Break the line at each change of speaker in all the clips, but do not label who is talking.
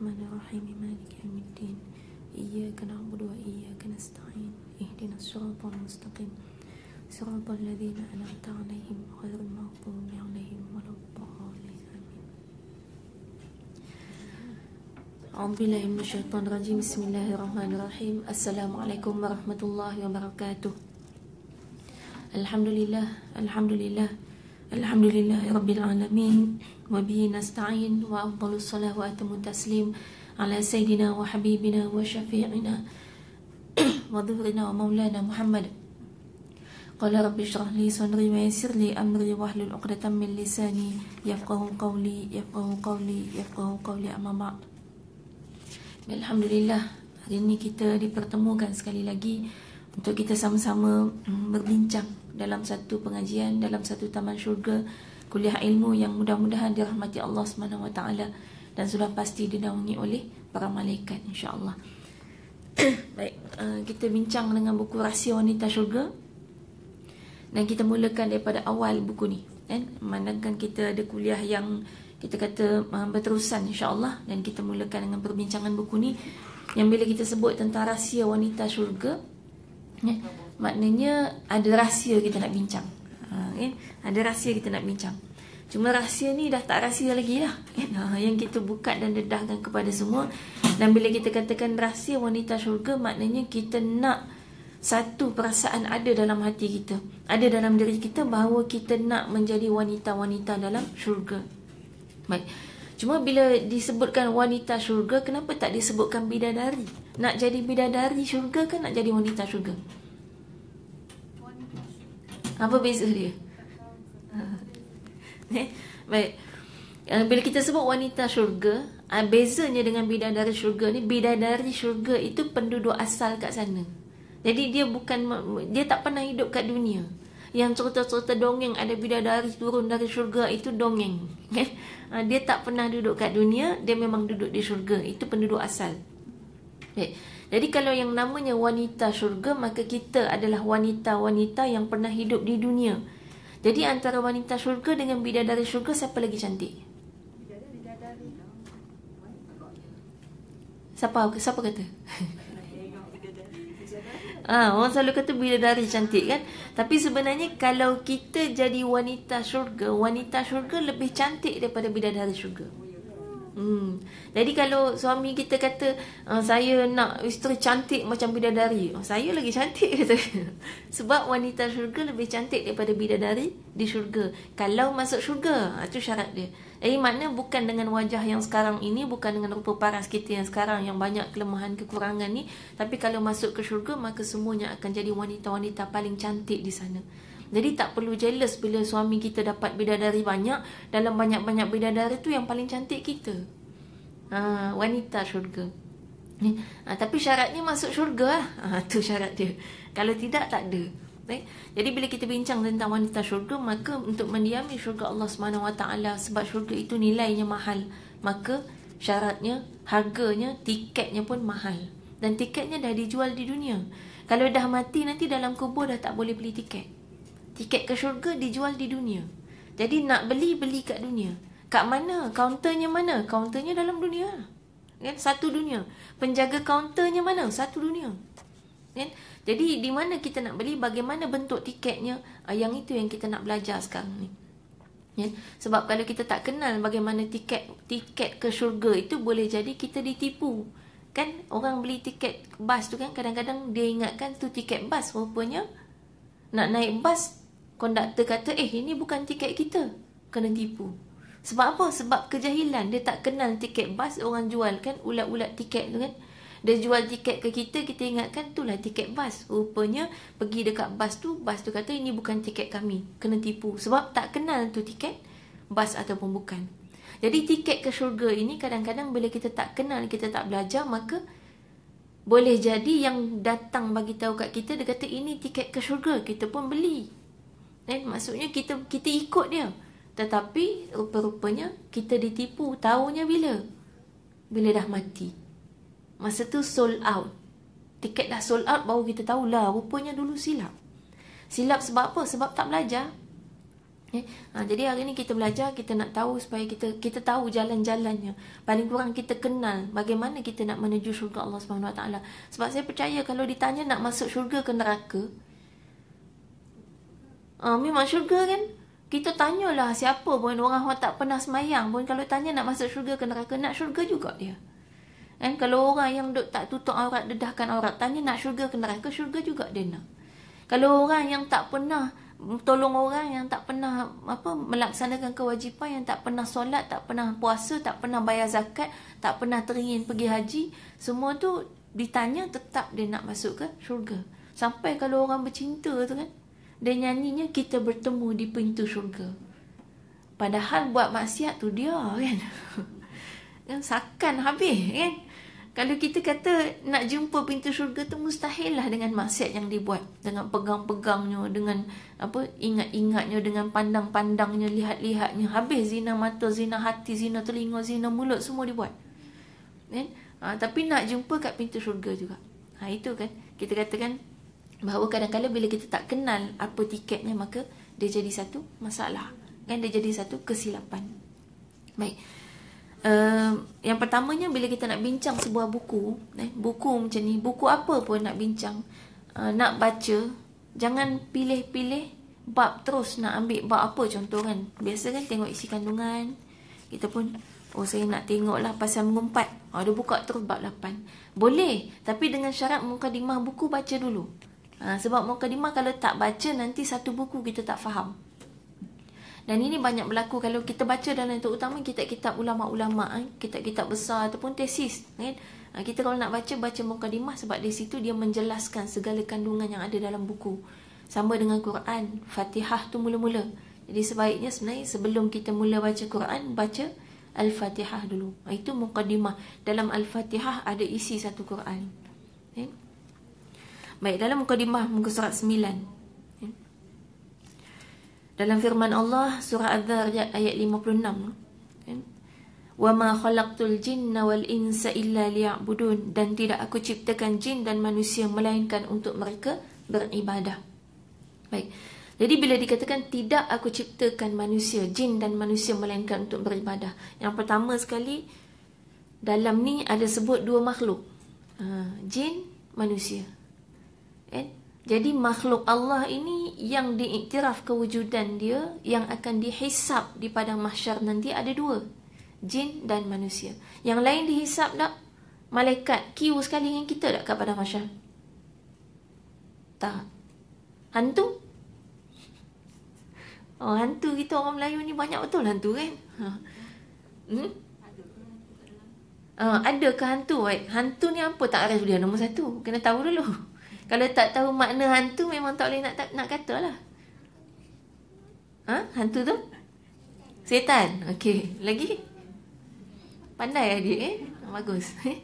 الرحمن الرحيم مالك يوم الدين إياك نعبد وإياك نستعين اهدنا الصراط المستقيم صراط الذين أنعمت عليهم غير المغضوب عليهم ولا الضالين آمين أعوذ بالله من الشيطان الرجيم بسم الله الرحمن الرحيم السلام عليكم ورحمة الله وبركاته الحمد لله الحمد لله الحمد لله رب العالمين وبه نستعين وأفضل الصلاة وأتم التسليم على سيدنا وحبيبنا وشفيعنا وظهرنا ومولانا محمد قال رب اشرح لي صدري ويسر لي أمري واحلل عقدة من لساني يفقه قولي يفقه قولي يفقه قولي أما بعد الحمد لله hari ini kita dipertemukan sekali lagi untuk kita sama-sama berbincang dalam satu pengajian dalam satu taman syurga kuliah ilmu yang mudah-mudahan dirahmati Allah Subhanahu wa taala dan sudah pasti dinaungi oleh para malaikat insya-Allah. Baik, eh, kita bincang dengan buku Rahsia Wanita Syurga. Dan kita mulakan daripada awal buku ni. Kan? Memandangkan kita ada kuliah yang kita kata eh, berterusan insya-Allah dan kita mulakan dengan perbincangan buku ni yang bila kita sebut tentang rahsia wanita syurga ya, maknanya ada rahsia kita nak bincang kan? Ada rahsia kita nak bincang. Cuma rahsia ni dah tak rahsia lagi lah. Kan? Ha, yang kita buka dan dedahkan kepada semua. Dan bila kita katakan rahsia wanita syurga, maknanya kita nak satu perasaan ada dalam hati kita. Ada dalam diri kita bahawa kita nak menjadi wanita-wanita dalam syurga. Baik. Cuma bila disebutkan wanita syurga, kenapa tak disebutkan bidadari? Nak jadi bidadari syurga kan, nak jadi wanita syurga? Apa beza dia? Eh? Baik. Eh, bila kita sebut wanita syurga, eh, bezanya dengan bidadari syurga ni, bidadari syurga itu penduduk asal kat sana. Jadi dia bukan dia tak pernah hidup kat dunia. Yang cerita-cerita dongeng ada bidadari turun dari syurga itu dongeng. Eh, dia tak pernah duduk kat dunia, dia memang duduk di syurga. Itu penduduk asal. Baik. Jadi kalau yang namanya wanita syurga, maka kita adalah wanita-wanita yang pernah hidup di dunia. Jadi antara wanita syurga dengan bidadari syurga, siapa lagi cantik? Siapa, siapa kata? Ah, ha, orang selalu kata bidadari cantik kan? Tapi sebenarnya kalau kita jadi wanita syurga, wanita syurga lebih cantik daripada bidadari syurga. Hmm. Jadi kalau suami kita kata ah, saya nak isteri cantik macam bidadari, oh, saya lagi cantik kata. Sebab wanita syurga lebih cantik daripada bidadari di syurga. Kalau masuk syurga, ah, itu syarat dia. Jadi makna bukan dengan wajah yang sekarang ini, bukan dengan rupa paras kita yang sekarang yang banyak kelemahan kekurangan ni, tapi kalau masuk ke syurga maka semuanya akan jadi wanita-wanita paling cantik di sana. Jadi tak perlu jealous bila suami kita dapat bidadari banyak Dalam banyak-banyak bidadari tu yang paling cantik kita ha, Wanita syurga ha, Tapi syaratnya masuk syurga lah ha, Itu syarat dia Kalau tidak tak ada Eh? Jadi bila kita bincang tentang wanita syurga Maka untuk mendiami syurga Allah SWT Sebab syurga itu nilainya mahal Maka syaratnya Harganya, tiketnya pun mahal Dan tiketnya dah dijual di dunia Kalau dah mati nanti dalam kubur Dah tak boleh beli tiket tiket ke syurga dijual di dunia. Jadi nak beli beli kat dunia. Kat mana? Kaunternya mana? Kaunternya dalam dunia. Kan? Satu dunia. Penjaga kaunternya mana? Satu dunia. Kan? Jadi di mana kita nak beli, bagaimana bentuk tiketnya? Ah, yang itu yang kita nak belajar sekarang ni. Kan? Sebab kalau kita tak kenal bagaimana tiket tiket ke syurga itu boleh jadi kita ditipu. Kan orang beli tiket bas tu kan kadang-kadang dia ingatkan tu tiket bas rupanya nak naik bas konduktor kata eh ini bukan tiket kita kena tipu sebab apa sebab kejahilan dia tak kenal tiket bas orang jual kan ulat-ulat tiket tu kan dia jual tiket ke kita kita ingatkan itulah tiket bas rupanya pergi dekat bas tu bas tu kata ini bukan tiket kami kena tipu sebab tak kenal tu tiket bas ataupun bukan jadi tiket ke syurga ini kadang-kadang bila kita tak kenal kita tak belajar maka boleh jadi yang datang bagi tahu kat kita dia kata ini tiket ke syurga kita pun beli Eh, maksudnya kita kita ikut dia. Tetapi rupa-rupanya kita ditipu. Tahunya bila? Bila dah mati. Masa tu sold out. Tiket dah sold out baru kita tahu lah. Rupanya dulu silap. Silap sebab apa? Sebab tak belajar. Eh, ha, jadi hari ni kita belajar, kita nak tahu supaya kita kita tahu jalan-jalannya. Paling kurang kita kenal bagaimana kita nak menuju syurga Allah SWT. Sebab saya percaya kalau ditanya nak masuk syurga ke neraka, Uh, memang syurga kan? Kita tanyalah siapa pun orang yang tak pernah semayang pun kalau tanya nak masuk syurga ke neraka, nak syurga juga dia. Kan? Kalau orang yang duk tak tutup aurat, dedahkan aurat, tanya nak syurga ke neraka, syurga juga dia nak. Kalau orang yang tak pernah tolong orang yang tak pernah apa melaksanakan kewajipan yang tak pernah solat tak pernah puasa tak pernah bayar zakat tak pernah teringin pergi haji semua tu ditanya tetap dia nak masuk ke syurga sampai kalau orang bercinta tu kan dan nyanyinya kita bertemu di pintu syurga. Padahal buat maksiat tu dia kan. Kan sakan habis kan. Kalau kita kata nak jumpa pintu syurga tu mustahil lah dengan maksiat yang dibuat. Dengan pegang-pegangnya, dengan apa ingat-ingatnya, dengan pandang-pandangnya, lihat-lihatnya. Habis zina mata, zina hati, zina telinga, zina mulut semua dibuat. Kan? Ha, tapi nak jumpa kat pintu syurga juga. Ha, itu kan. Kita katakan bahawa kadang-kadang bila kita tak kenal apa tiketnya maka dia jadi satu masalah kan dia jadi satu kesilapan baik uh, yang pertamanya bila kita nak bincang sebuah buku eh, buku macam ni buku apa pun nak bincang uh, nak baca jangan pilih-pilih bab terus nak ambil bab apa contoh kan biasa kan tengok isi kandungan kita pun Oh saya nak tengok lah pasal mengumpat oh, Dia buka terus bab 8 Boleh Tapi dengan syarat muka dimah buku baca dulu Ha, sebab mukadimah kalau tak baca nanti satu buku kita tak faham. Dan ini banyak berlaku kalau kita baca dalam utama kita kitab ulama-ulama, kita eh, kitab besar ataupun tesis. Kan? Ah, kita kalau nak baca, baca mukadimah sebab di situ dia menjelaskan segala kandungan yang ada dalam buku. Sama dengan Quran, Fatihah tu mula-mula. Jadi sebaiknya sebenarnya sebelum kita mula baca Quran, baca Al-Fatihah dulu. Ah, itu mukadimah. Dalam Al-Fatihah ada isi satu Quran. Kan? Baik, dalam muka dimah muka surat 9. Ya. Dalam firman Allah surah adz ayat 56 kan. Ya. Wa ma khalaqtul jinna wal insa illa liya'budun dan tidak aku ciptakan jin dan manusia melainkan untuk mereka beribadah. Baik. Jadi bila dikatakan tidak aku ciptakan manusia, jin dan manusia melainkan untuk beribadah. Yang pertama sekali dalam ni ada sebut dua makhluk. Uh, jin, manusia. Eh? Jadi makhluk Allah ini yang diiktiraf kewujudan dia yang akan dihisap di padang mahsyar nanti ada dua. Jin dan manusia. Yang lain dihisap tak? Malaikat kiu sekali dengan kita tak kat padang mahsyar? Tak. Hantu? Oh, hantu kita orang Melayu ni banyak betul hantu kan? Ha. Hmm? Uh, ada ke hantu? Hantu ni apa? Tak ada dia nombor satu. Kena tahu dulu. Kalau tak tahu makna hantu memang tak boleh nak tak, nak katalah. Ha? Hantu tu? Setan. Okey. Lagi? Pandai lah dia eh. Bagus.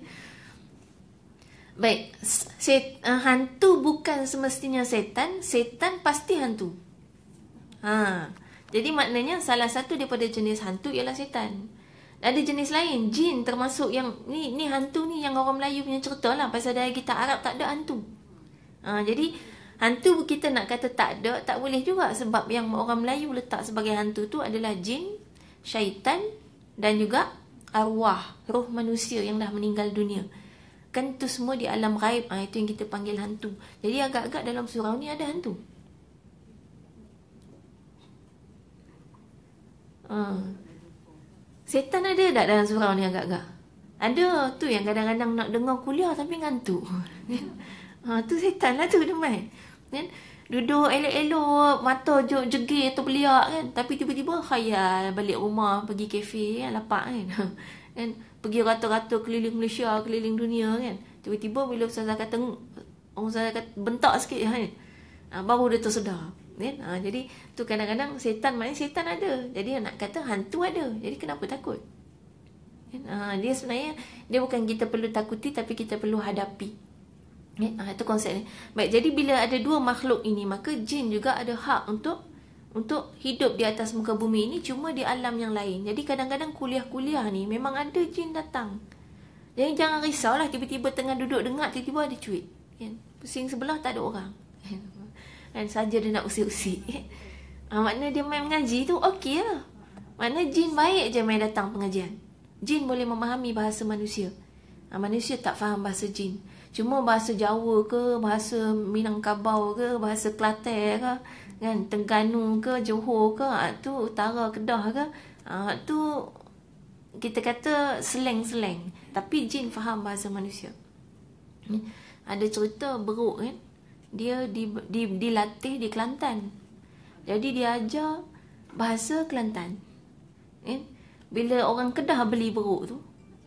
Baik, set, uh, hantu bukan semestinya setan, setan pasti hantu. Ha. Jadi maknanya salah satu daripada jenis hantu ialah setan. Ada jenis lain, jin termasuk yang ni ni hantu ni yang orang Melayu punya cerita lah pasal dalam kita Arab tak ada hantu. Ha, jadi hantu kita nak kata tak ada, tak boleh juga sebab yang orang Melayu letak sebagai hantu tu adalah jin, syaitan dan juga arwah, roh manusia yang dah meninggal dunia. Kan tu semua di alam raib, ha, itu yang kita panggil hantu. Jadi agak-agak dalam surau ni ada hantu. Ha. Setan ada tak dalam surau ni agak-agak? Ada tu yang kadang-kadang nak dengar kuliah tapi ngantuk. Ha, tu setan lah tu teman. Kan? Duduk elok-elok, mata jok jegir tu beliak kan. Tapi tiba-tiba khayal balik rumah, pergi kafe kan, lapak kan. kan? Pergi rata-rata keliling Malaysia, keliling dunia kan. Tiba-tiba bila Ustazah kata, Ustazah kata bentak sikit kan. Ha, baru dia tersedar. Kan? Ha, jadi tu kadang-kadang setan maknanya setan ada. Jadi nak kata hantu ada. Jadi kenapa takut? Kan? Ha, dia sebenarnya, dia bukan kita perlu takuti tapi kita perlu hadapi. Okay, eh, ah, itu konsep ni. Baik, jadi bila ada dua makhluk ini, maka jin juga ada hak untuk untuk hidup di atas muka bumi ini cuma di alam yang lain. Jadi kadang-kadang kuliah-kuliah ni memang ada jin datang. Jadi jangan risaulah tiba-tiba tengah duduk dengar tiba-tiba ada cuit. Kan? Pusing sebelah tak ada orang. Kan saja dia nak usik-usik. Ha, ah, maknanya dia main mengaji tu okey lah. Maknanya jin baik je main datang pengajian. Jin boleh memahami bahasa manusia. Ha, manusia tak faham bahasa jin. Cuma bahasa Jawa ke, bahasa Minangkabau ke, bahasa Kelantan ke, kan, Tengganu ke, Johor ke, ah, tu utara Kedah ke, ah tu kita kata slang-slang. Tapi jin faham bahasa manusia. Hmm. Ada cerita beruk kan, dia di, di, dilatih di Kelantan. Jadi dia ajar bahasa Kelantan. Kan? Bila orang Kedah beli beruk tu,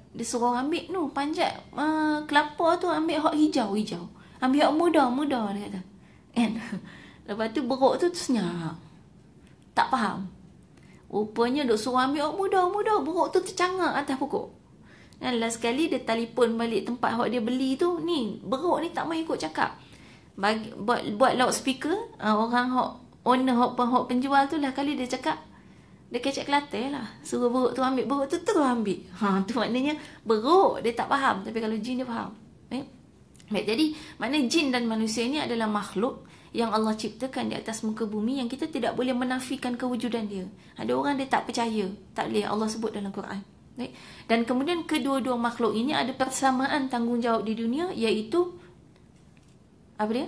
dia suruh ambil tu panjat uh, eh, kelapa tu ambil hak hijau hijau ambil hak muda muda dia kata kan lepas tu beruk tu tersenyap tak faham rupanya dok suruh ambil hak muda muda beruk tu tercangak atas pokok dan last sekali dia telefon balik tempat hak dia beli tu ni beruk ni tak mau ikut cakap Bagi, buat buat loudspeaker uh, orang hak owner hak penjual tu lah kali dia cakap dia kecek kelate lah. Suruh buruk tu ambil, buruk tu terus ambil. Ha, tu maknanya buruk, dia tak faham. Tapi kalau jin dia faham. Eh? Baik, jadi maknanya jin dan manusia ni adalah makhluk yang Allah ciptakan di atas muka bumi yang kita tidak boleh menafikan kewujudan dia. Ada orang dia tak percaya, tak boleh Allah sebut dalam Quran. Baik? Dan kemudian kedua-dua makhluk ini ada persamaan tanggungjawab di dunia iaitu apa dia?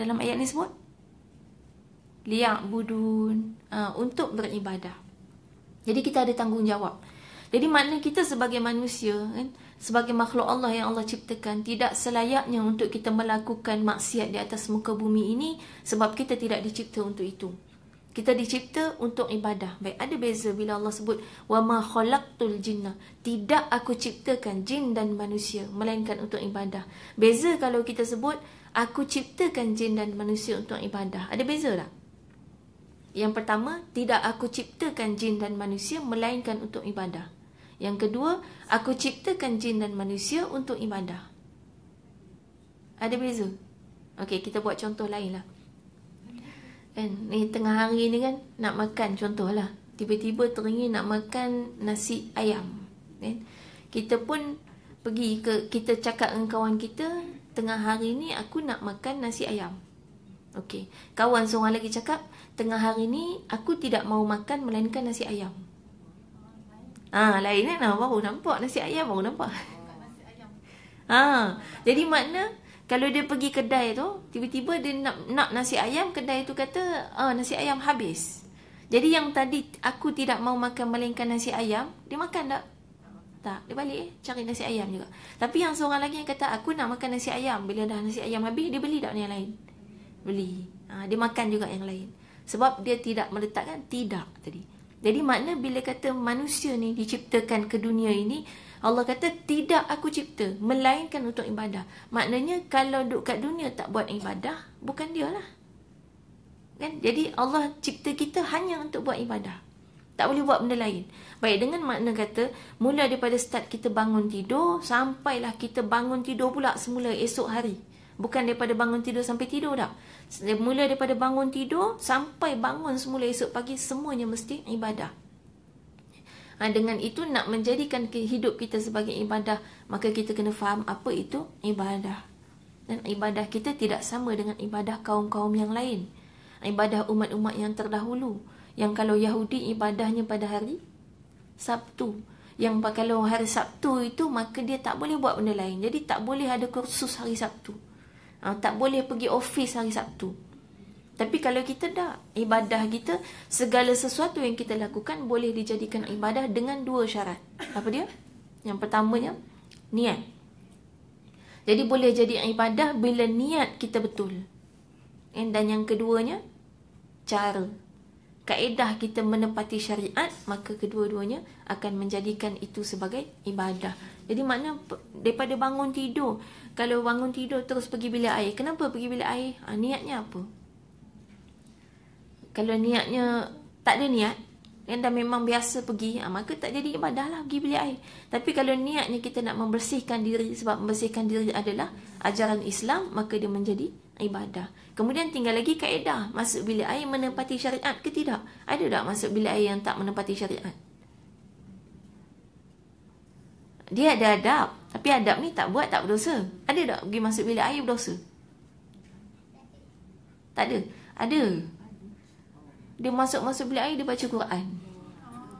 Dalam ayat ni sebut? budun. Uh, untuk beribadah. Jadi kita ada tanggungjawab. Jadi makna kita sebagai manusia kan sebagai makhluk Allah yang Allah ciptakan tidak selayaknya untuk kita melakukan maksiat di atas muka bumi ini sebab kita tidak dicipta untuk itu. Kita dicipta untuk ibadah. Baik ada beza bila Allah sebut wa ma khalaqtul jinna. Tidak aku ciptakan jin dan manusia melainkan untuk ibadah. Beza kalau kita sebut aku ciptakan jin dan manusia untuk ibadah. Ada beza tak? Yang pertama, tidak aku ciptakan jin dan manusia melainkan untuk ibadah. Yang kedua, aku ciptakan jin dan manusia untuk ibadah. Ada beza? Okey, kita buat contoh lainlah. Kan, ni tengah hari ni kan nak makan contoh lah. Tiba-tiba teringin nak makan nasi ayam. Kan? Kita pun pergi ke kita cakap dengan kawan kita, tengah hari ni aku nak makan nasi ayam. Okey. Kawan seorang lagi cakap, tengah hari ni aku tidak mau makan melainkan nasi ayam. Ah, ha, lain kan? Ha, baru nampak nasi ayam baru nampak. Ah, ha, jadi makna kalau dia pergi kedai tu, tiba-tiba dia nak nak nasi ayam, kedai tu kata, ah ha, nasi ayam habis. Jadi yang tadi aku tidak mau makan melainkan nasi ayam, dia makan tak? Tak, dia balik eh, cari nasi ayam juga. Tapi yang seorang lagi yang kata, aku nak makan nasi ayam. Bila dah nasi ayam habis, dia beli tak yang lain? Beli. Ha, dia makan juga yang lain sebab dia tidak meletakkan tidak tadi. Jadi makna bila kata manusia ni diciptakan ke dunia ini, Allah kata tidak aku cipta melainkan untuk ibadah. Maknanya kalau duduk kat dunia tak buat ibadah, bukan dia lah. Kan? Jadi Allah cipta kita hanya untuk buat ibadah. Tak boleh buat benda lain. Baik dengan makna kata mula daripada start kita bangun tidur sampailah kita bangun tidur pula semula esok hari. Bukan daripada bangun tidur sampai tidur tak. Mula daripada bangun tidur sampai bangun semula esok pagi, semuanya mesti ibadah. Ha, dengan itu nak menjadikan hidup kita sebagai ibadah, maka kita kena faham apa itu ibadah. Dan ibadah kita tidak sama dengan ibadah kaum-kaum yang lain. Ibadah umat-umat yang terdahulu. Yang kalau Yahudi ibadahnya pada hari Sabtu. Yang kalau hari Sabtu itu maka dia tak boleh buat benda lain. Jadi tak boleh ada kursus hari Sabtu. Sabtu ha, Tak boleh pergi office hari Sabtu Tapi kalau kita dah Ibadah kita Segala sesuatu yang kita lakukan Boleh dijadikan ibadah dengan dua syarat Apa dia? Yang pertamanya Niat Jadi boleh jadi ibadah Bila niat kita betul Dan yang keduanya Cara kaedah kita menepati syariat maka kedua-duanya akan menjadikan itu sebagai ibadah jadi makna daripada bangun tidur kalau bangun tidur terus pergi bilik air kenapa pergi bilik air ha, niatnya apa kalau niatnya tak ada niat yang dah memang biasa pergi ha, Maka tak jadi ibadah lah pergi beli air Tapi kalau niatnya kita nak membersihkan diri Sebab membersihkan diri adalah Ajaran Islam maka dia menjadi ibadah Kemudian tinggal lagi kaedah Masuk bilik air menempati syariat ke tidak Ada tak masuk bilik air yang tak menempati syariat Dia ada adab Tapi adab ni tak buat tak berdosa Ada tak pergi masuk bilik air berdosa Tak ada Ada dia masuk-masuk bilik air dia baca Quran.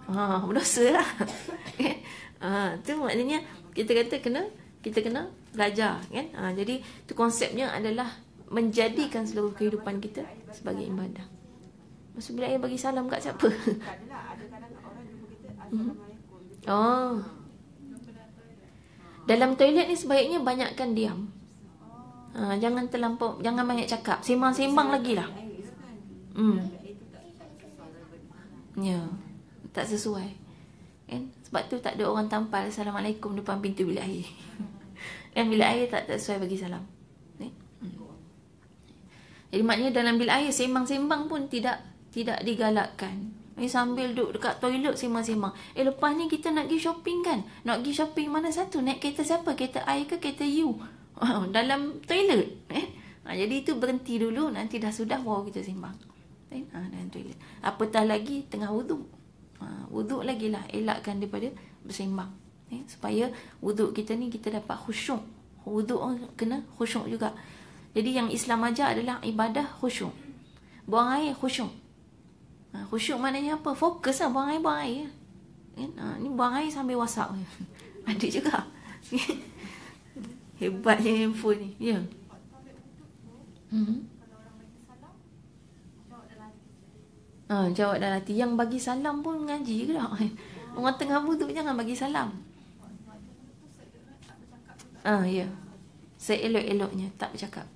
Oh, berdosa lah. Kan? ha, tu maknanya kita kata kena kita kena belajar kan. Ha, jadi tu konsepnya adalah menjadikan seluruh kehidupan kita sebagai ibadah. Masuk bilik air bagi salam kat siapa? Mhm. oh. Dalam toilet ni sebaiknya banyakkan diam. Oh. Ha, jangan terlampau, jangan banyak cakap. Sembang-sembang lagi lah. Hmm. Ya. Tak sesuai. Kan? Sebab tu tak ada orang tampal Assalamualaikum depan pintu bilik air. Kan bilik air tak, tak sesuai bagi salam. Hmm. Jadi maknanya dalam bilik air sembang-sembang pun tidak tidak digalakkan. Ni sambil duduk dekat toilet sembang-sembang. Eh lepas ni kita nak pergi shopping kan? Nak pergi shopping mana satu? Naik kereta siapa? Kereta air ke kereta you? dalam toilet. Eh? Ha, jadi itu berhenti dulu nanti dah sudah baru kita sembang. Then, ah, ha, dalam toilet. Apatah lagi tengah wuduk. Ha, ah, wuduk lagi lah. Elakkan daripada bersembang. Eh, supaya wuduk kita ni kita dapat khusyuk. Wuduk kena khusyuk juga. Jadi yang Islam aja adalah ibadah khusyuk. Buang air khusyuk. Ha, khusyuk maknanya apa? Fokus lah, buang air-buang air. Buang air. Eh, ha, ni buang air sambil wasap. Ada juga. Hebatnya handphone ni. Ya. Yeah. Mm-hmm. Ha, jawab dalam hati. Yang bagi salam pun ngaji ke tak? Orang tengah wuduk jangan bagi salam. Ha, ya. Yeah. Seelok-eloknya tak bercakap.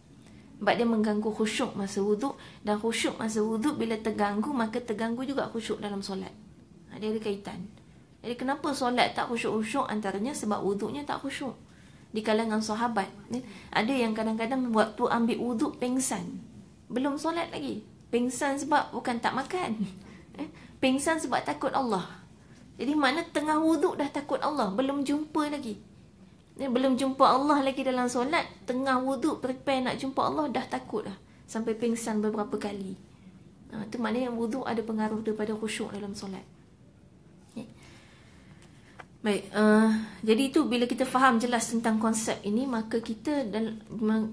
Sebab dia mengganggu khusyuk masa wuduk. Dan khusyuk masa wuduk bila terganggu, maka terganggu juga khusyuk dalam solat. Ha, dia ada kaitan. Jadi kenapa solat tak khusyuk-khusyuk? Antaranya sebab wuduknya tak khusyuk. Di kalangan sahabat. Ya. Ada yang kadang-kadang waktu ambil wuduk pengsan. Belum solat lagi. Pingsan sebab bukan tak makan. Eh? Pengsan sebab takut Allah. Jadi mana tengah wuduk dah takut Allah. Belum jumpa lagi. Eh, belum jumpa Allah lagi dalam solat. Tengah wuduk prepare nak jumpa Allah dah takut dah. Sampai pingsan beberapa kali. Itu ha, yang wuduk ada pengaruh daripada khusyuk dalam solat. Baik, uh, jadi itu bila kita faham jelas tentang konsep ini, maka kita dan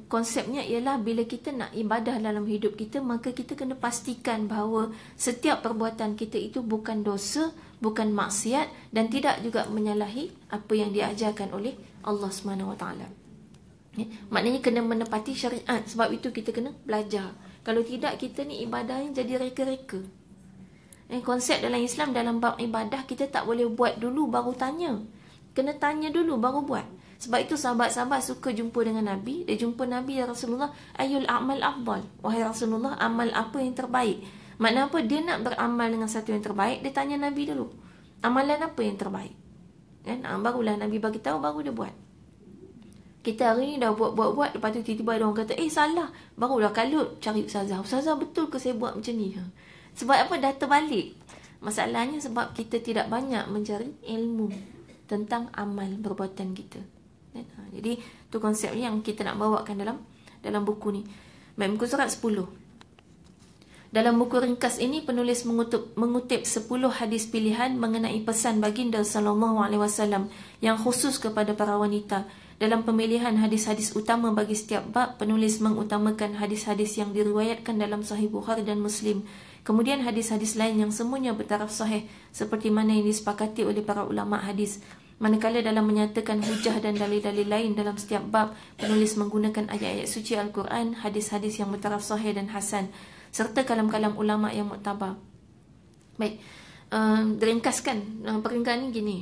konsepnya ialah bila kita nak ibadah dalam hidup kita, maka kita kena pastikan bahawa setiap perbuatan kita itu bukan dosa, bukan maksiat dan tidak juga menyalahi apa yang diajarkan oleh Allah SWT. Ya, maknanya kena menepati syariat, sebab itu kita kena belajar. Kalau tidak, kita ni ibadahnya jadi reka-reka. Dan eh, konsep dalam Islam dalam bab ibadah kita tak boleh buat dulu baru tanya. Kena tanya dulu baru buat. Sebab itu sahabat-sahabat suka jumpa dengan Nabi. Dia jumpa Nabi ya Rasulullah. Ayul amal afdal. Wahai Rasulullah, amal apa yang terbaik? Makna apa? Dia nak beramal dengan satu yang terbaik. Dia tanya Nabi dulu. Amalan apa yang terbaik? Kan? Ah, barulah Nabi bagi tahu, baru dia buat. Kita hari ni dah buat-buat-buat. Lepas tu tiba-tiba ada orang kata, eh salah. Barulah kalut cari Ustazah. Ustazah betul ke saya buat macam ni? Ha? Sebab apa dah terbalik Masalahnya sebab kita tidak banyak mencari ilmu Tentang amal perbuatan kita kan? ha, Jadi tu konsep yang kita nak bawakan dalam dalam buku ni Baik, buku surat 10 Dalam buku ringkas ini penulis mengutip, mengutip 10 hadis pilihan Mengenai pesan baginda SAW Yang khusus kepada para wanita Yang khusus kepada para wanita dalam pemilihan hadis-hadis utama bagi setiap bab, penulis mengutamakan hadis-hadis yang diriwayatkan dalam Sahih Bukhari dan Muslim. Kemudian hadis-hadis lain yang semuanya bertaraf sahih seperti mana yang disepakati oleh para ulama hadis. Manakala dalam menyatakan hujah dan dalil-dalil lain dalam setiap bab, penulis menggunakan ayat-ayat suci Al-Quran, hadis-hadis yang bertaraf sahih dan hasan, serta kalam-kalam ulama yang muktabar. Baik, uh, eh, diringkaskan uh, eh, peringkat ini gini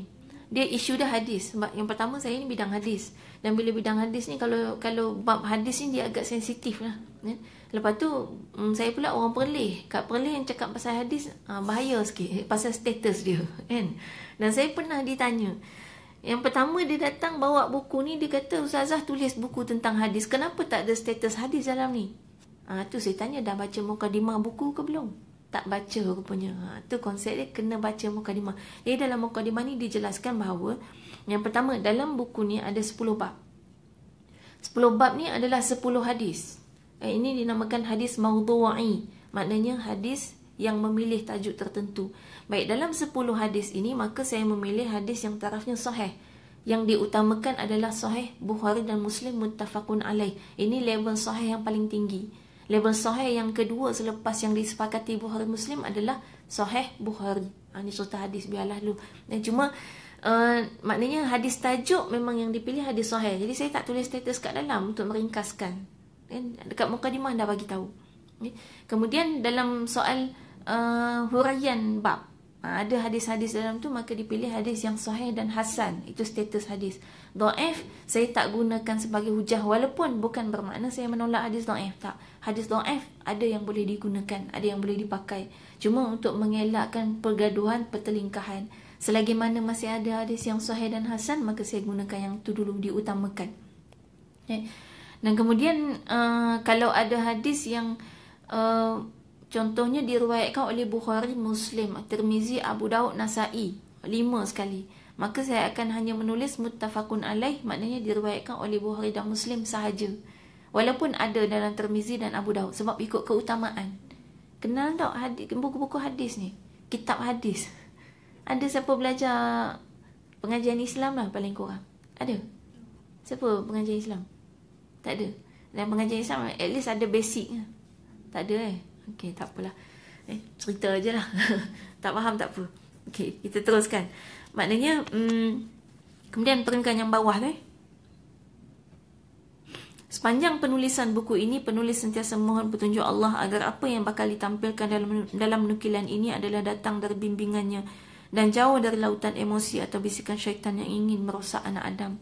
dia isu dah hadis sebab yang pertama saya ni bidang hadis dan bila bidang hadis ni kalau kalau bab hadis ni dia agak sensitif lah ya. lepas tu um, saya pula orang perlih kat perlih yang cakap pasal hadis uh, bahaya sikit eh, pasal status dia kan dan saya pernah ditanya yang pertama dia datang bawa buku ni dia kata ustazah tulis buku tentang hadis kenapa tak ada status hadis dalam ni ah tu saya tanya dah baca muka mukadimah buku ke belum tak baca rupanya. Ha, tu konsep dia kena baca mukadimah. Jadi dalam mukadimah ni dijelaskan bahawa yang pertama dalam buku ni ada 10 bab. 10 bab ni adalah 10 hadis. Eh, ini dinamakan hadis maudhu'i. Maknanya hadis yang memilih tajuk tertentu. Baik, dalam 10 hadis ini maka saya memilih hadis yang tarafnya sahih. Yang diutamakan adalah sahih Bukhari dan Muslim muttafaqun alaih. Ini level sahih yang paling tinggi. Label sahih yang kedua selepas yang disepakati Bukhari Muslim adalah sahih Bukhari. Ha, ini serta hadis biarlah dulu. Dan cuma uh, maknanya hadis tajuk memang yang dipilih hadis sahih. Jadi saya tak tulis status kat dalam untuk meringkaskan. Kan? Dekat muka dimah dah bagi tahu. Okay? Kemudian dalam soal uh, huraian bab. Ha, ada hadis-hadis dalam tu maka dipilih hadis yang sahih dan hasan. Itu status hadis. Do'if saya tak gunakan sebagai hujah walaupun bukan bermakna saya menolak hadis do'if. Tak hadis do'if ada yang boleh digunakan, ada yang boleh dipakai. Cuma untuk mengelakkan pergaduhan, pertelingkahan. Selagi mana masih ada hadis yang sahih dan hasan, maka saya gunakan yang tu dulu diutamakan. Okay. Eh, dan kemudian uh, kalau ada hadis yang uh, contohnya diriwayatkan oleh Bukhari, Muslim, Tirmizi, Abu Daud, Nasai, lima sekali. Maka saya akan hanya menulis muttafaqun alaih maknanya diriwayatkan oleh Bukhari dan Muslim sahaja. Walaupun ada dalam Termizi dan Abu Daud Sebab ikut keutamaan Kenal tak buku-buku hadis ni Kitab hadis Ada siapa belajar Pengajian Islam lah paling kurang Ada? Siapa pengajian Islam? Tak ada? Dan pengajian Islam at least ada basic Tak ada eh? Okay tak apalah eh, Cerita je lah Tak faham tak apa Okay kita teruskan Maknanya hmm, Kemudian peringkat yang bawah eh? Sepanjang penulisan buku ini, penulis sentiasa mohon petunjuk Allah agar apa yang bakal ditampilkan dalam dalam nukilan ini adalah datang dari bimbingannya dan jauh dari lautan emosi atau bisikan syaitan yang ingin merosak anak Adam.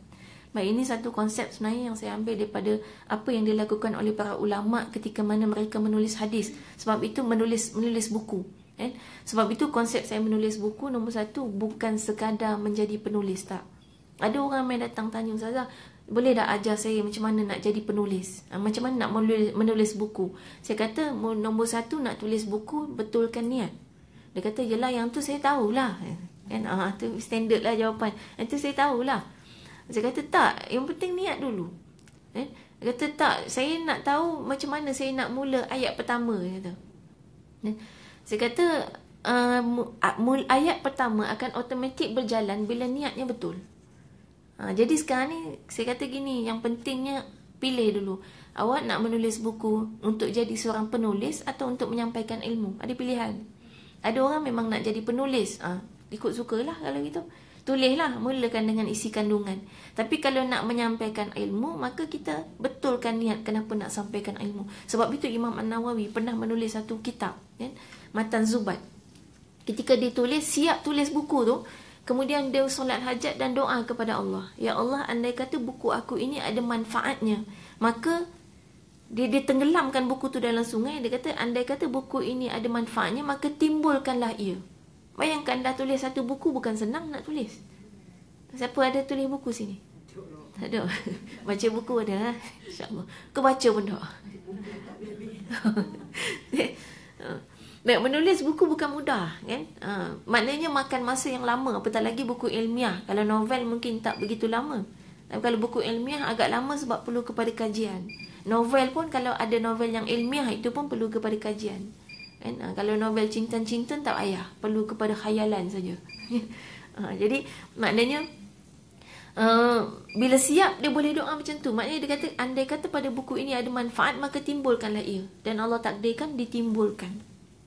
Baik, ini satu konsep sebenarnya yang saya ambil daripada apa yang dilakukan oleh para ulama ketika mana mereka menulis hadis. Sebab itu menulis menulis buku. Eh? Sebab itu konsep saya menulis buku nombor satu bukan sekadar menjadi penulis tak. Ada orang yang datang tanya, Ustazah, boleh tak ajar saya macam mana nak jadi penulis? Ah, macam mana nak menulis, menulis buku? Saya kata, nombor satu nak tulis buku, betulkan niat. Dia kata, yelah yang tu saya tahulah. Kan? Ah, tu standard lah jawapan. Itu saya tahulah. Saya kata, tak. Yang penting niat dulu. Eh? Dia kata, tak. Saya nak tahu macam mana saya nak mula ayat pertama. Dia kata. Eh? Saya kata, uh, ayat pertama akan otomatik berjalan bila niatnya betul. Ha, jadi sekarang ni saya kata gini, yang pentingnya pilih dulu. Awak nak menulis buku untuk jadi seorang penulis atau untuk menyampaikan ilmu? Ada pilihan. Ada orang memang nak jadi penulis. Ha, ikut lah kalau gitu. Tulislah, mulakan dengan isi kandungan. Tapi kalau nak menyampaikan ilmu, maka kita betulkan niat kenapa nak sampaikan ilmu. Sebab itu Imam An-Nawawi pernah menulis satu kitab, kan? Matan Zubat. Ketika dia tulis, siap tulis buku tu, Kemudian dia solat hajat dan doa kepada Allah. Ya Allah, andai kata buku aku ini ada manfaatnya. Maka, dia, dia tenggelamkan buku tu dalam sungai. Dia kata, andai kata buku ini ada manfaatnya, maka timbulkanlah ia. Bayangkan dah tulis satu buku, bukan senang nak tulis. Siapa ada tulis buku sini? Tak ada. Baca buku ada. Ha? InsyaAllah. Kau baca pun tak? Baik, menulis buku bukan mudah kan? Uh, maknanya makan masa yang lama Apatah lagi buku ilmiah Kalau novel mungkin tak begitu lama Tapi kalau buku ilmiah agak lama sebab perlu kepada kajian Novel pun kalau ada novel yang ilmiah Itu pun perlu kepada kajian kan? Uh, kalau novel cinta-cinta tak payah Perlu kepada khayalan saja uh, Jadi maknanya Uh, bila siap dia boleh doa macam tu Maknanya dia kata Andai kata pada buku ini ada manfaat Maka timbulkanlah ia Dan Allah takdirkan ditimbulkan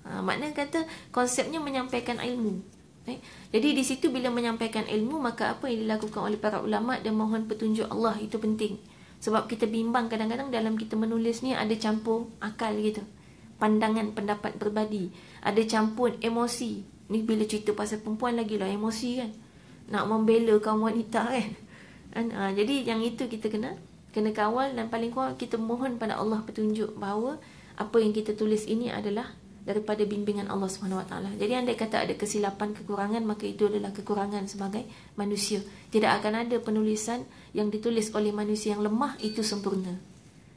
ha, makna kata konsepnya menyampaikan ilmu eh? jadi di situ bila menyampaikan ilmu maka apa yang dilakukan oleh para ulama dan mohon petunjuk Allah itu penting sebab kita bimbang kadang-kadang dalam kita menulis ni ada campur akal gitu pandangan pendapat berbadi ada campur emosi ni bila cerita pasal perempuan lagi lah emosi kan nak membela kaum wanita kan And, ha, jadi yang itu kita kena kena kawal dan paling kuat kita mohon pada Allah petunjuk bahawa apa yang kita tulis ini adalah daripada bimbingan Allah SWT. Jadi andai kata ada kesilapan, kekurangan, maka itu adalah kekurangan sebagai manusia. Tidak akan ada penulisan yang ditulis oleh manusia yang lemah itu sempurna.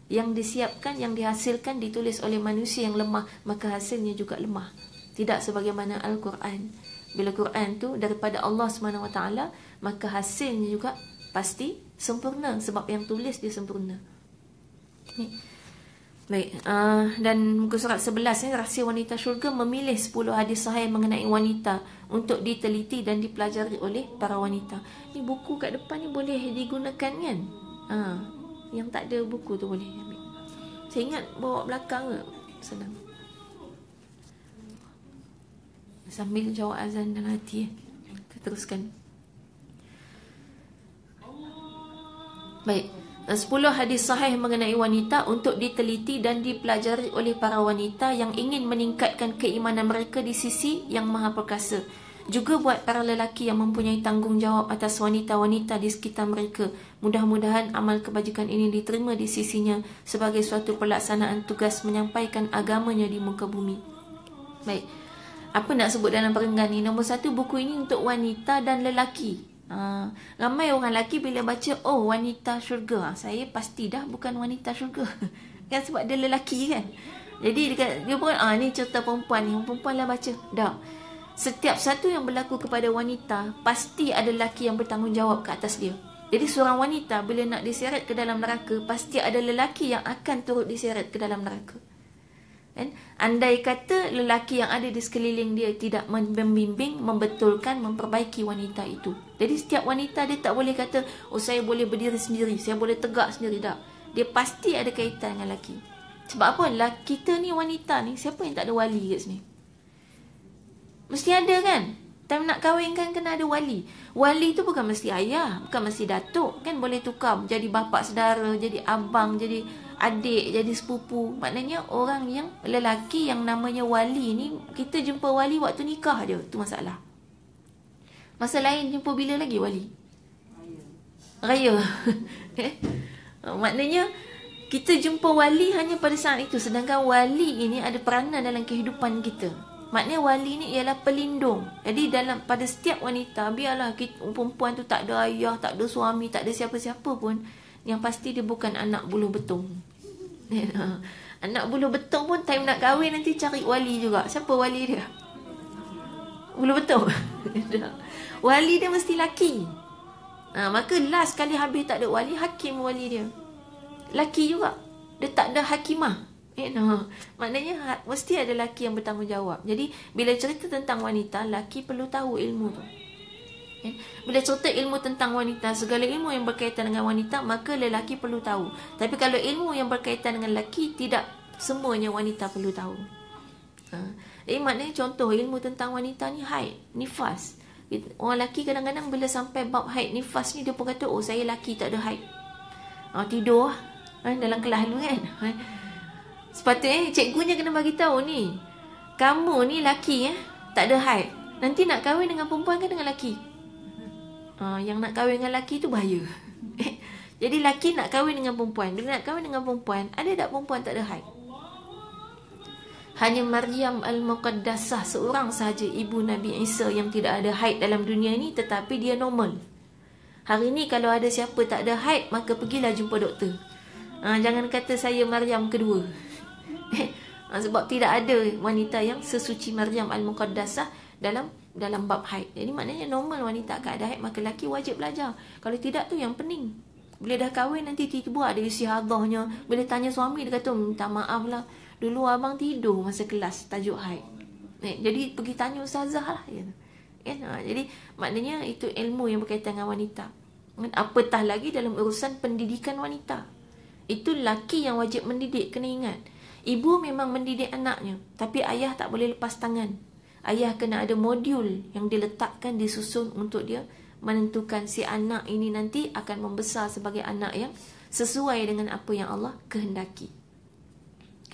Yang disiapkan, yang dihasilkan ditulis oleh manusia yang lemah, maka hasilnya juga lemah. Tidak sebagaimana Al-Quran. Bila Quran tu daripada Allah SWT, maka hasilnya juga pasti sempurna. Sebab yang tulis dia sempurna. Ini. Baik, uh, dan muka surat 11 ni eh, rahsia wanita syurga memilih 10 hadis sahih mengenai wanita untuk diteliti dan dipelajari oleh para wanita. Ni buku kat depan ni boleh digunakan kan? Ha, uh, yang tak ada buku tu boleh ambil. Saya ingat bawa belakang ke? Senang. Sambil jawab azan dan hati eh. Kita teruskan. Baik. 10 hadis sahih mengenai wanita untuk diteliti dan dipelajari oleh para wanita yang ingin meningkatkan keimanan mereka di sisi Yang Maha Perkasa. Juga buat para lelaki yang mempunyai tanggungjawab atas wanita-wanita di sekitar mereka. Mudah-mudahan amal kebajikan ini diterima di sisinya sebagai suatu pelaksanaan tugas menyampaikan agamanya di muka bumi. Baik. Apa nak sebut dalam perenggan ini? Nombor satu, buku ini untuk wanita dan lelaki. Uh, ramai orang lelaki bila baca oh wanita syurga ah, saya pasti dah bukan wanita syurga kan sebab dia lelaki kan jadi dekat, dia pun ah ni cerita perempuan ni perempuan lah baca dah setiap satu yang berlaku kepada wanita pasti ada lelaki yang bertanggungjawab ke atas dia jadi seorang wanita bila nak diseret ke dalam neraka pasti ada lelaki yang akan turut diseret ke dalam neraka kan andai kata lelaki yang ada di sekeliling dia tidak membimbing membetulkan memperbaiki wanita itu jadi setiap wanita dia tak boleh kata Oh saya boleh berdiri sendiri Saya boleh tegak sendiri Tak Dia pasti ada kaitan dengan lelaki Sebab apa lah Kita ni wanita ni Siapa yang tak ada wali kat sini Mesti ada kan Time nak kahwin kan kena ada wali Wali tu bukan mesti ayah Bukan mesti datuk Kan boleh tukar Jadi bapak sedara Jadi abang Jadi adik Jadi sepupu Maknanya orang yang Lelaki yang namanya wali ni Kita jumpa wali waktu nikah je Tu masalah Masa lain jumpa bila lagi wali? Raya. Raya. eh? Oh, maknanya kita jumpa wali hanya pada saat itu sedangkan wali ini ada peranan dalam kehidupan kita. Maknanya wali ini ialah pelindung. Jadi dalam pada setiap wanita biarlah kita, perempuan tu tak ada ayah, tak ada suami, tak ada siapa-siapa pun yang pasti dia bukan anak buluh betung. anak buluh betung pun time nak kahwin nanti cari wali juga. Siapa wali dia? Belum betul. wali dia mesti laki. Ha, maka last kali habis tak ada wali, hakim wali dia. Laki juga. Dia tak ada hakimah. Eh, no. Maknanya ha, mesti ada laki yang bertanggungjawab. Jadi bila cerita tentang wanita, laki perlu tahu ilmu tu. Eh, bila cerita ilmu tentang wanita Segala ilmu yang berkaitan dengan wanita Maka lelaki perlu tahu Tapi kalau ilmu yang berkaitan dengan lelaki Tidak semuanya wanita perlu tahu Ha. Eh maknanya contoh ilmu tentang wanita ni haid, nifas. Orang lelaki kadang-kadang bila sampai bab haid nifas ni dia pun kata oh saya lelaki tak ada haid. Ah tidur eh, dalam kelas dulu kan. Sepatutnya eh, cikgunya kena bagi tahu ni. Kamu ni lelaki eh, tak ada haid. Nanti nak kahwin dengan perempuan ke dengan lelaki? Ah yang nak kahwin dengan lelaki tu bahaya. Eh, jadi lelaki nak kahwin dengan perempuan, dia nak kahwin dengan perempuan, ada tak perempuan tak ada haid? Hanya Maryam Al-Muqaddasah seorang sahaja ibu Nabi Isa yang tidak ada haid dalam dunia ini tetapi dia normal. Hari ini kalau ada siapa tak ada haid maka pergilah jumpa doktor. Ha, jangan kata saya Maryam kedua. ha, sebab tidak ada wanita yang sesuci Maryam Al-Muqaddasah dalam dalam bab haid. Jadi maknanya normal wanita tak ada haid maka lelaki wajib belajar. Kalau tidak tu yang pening. Bila dah kahwin nanti tiba-tiba ada isi hadahnya. Bila tanya suami dia kata hmm, minta maaf lah. Dulu abang tidur masa kelas tajuk haid. Eh, jadi pergi tanya ustazah lah. Ya. Eh, ya, ha, nah, jadi maknanya itu ilmu yang berkaitan dengan wanita. Kan, apatah lagi dalam urusan pendidikan wanita. Itu laki yang wajib mendidik, kena ingat. Ibu memang mendidik anaknya. Tapi ayah tak boleh lepas tangan. Ayah kena ada modul yang diletakkan, disusun untuk dia menentukan si anak ini nanti akan membesar sebagai anak yang sesuai dengan apa yang Allah kehendaki.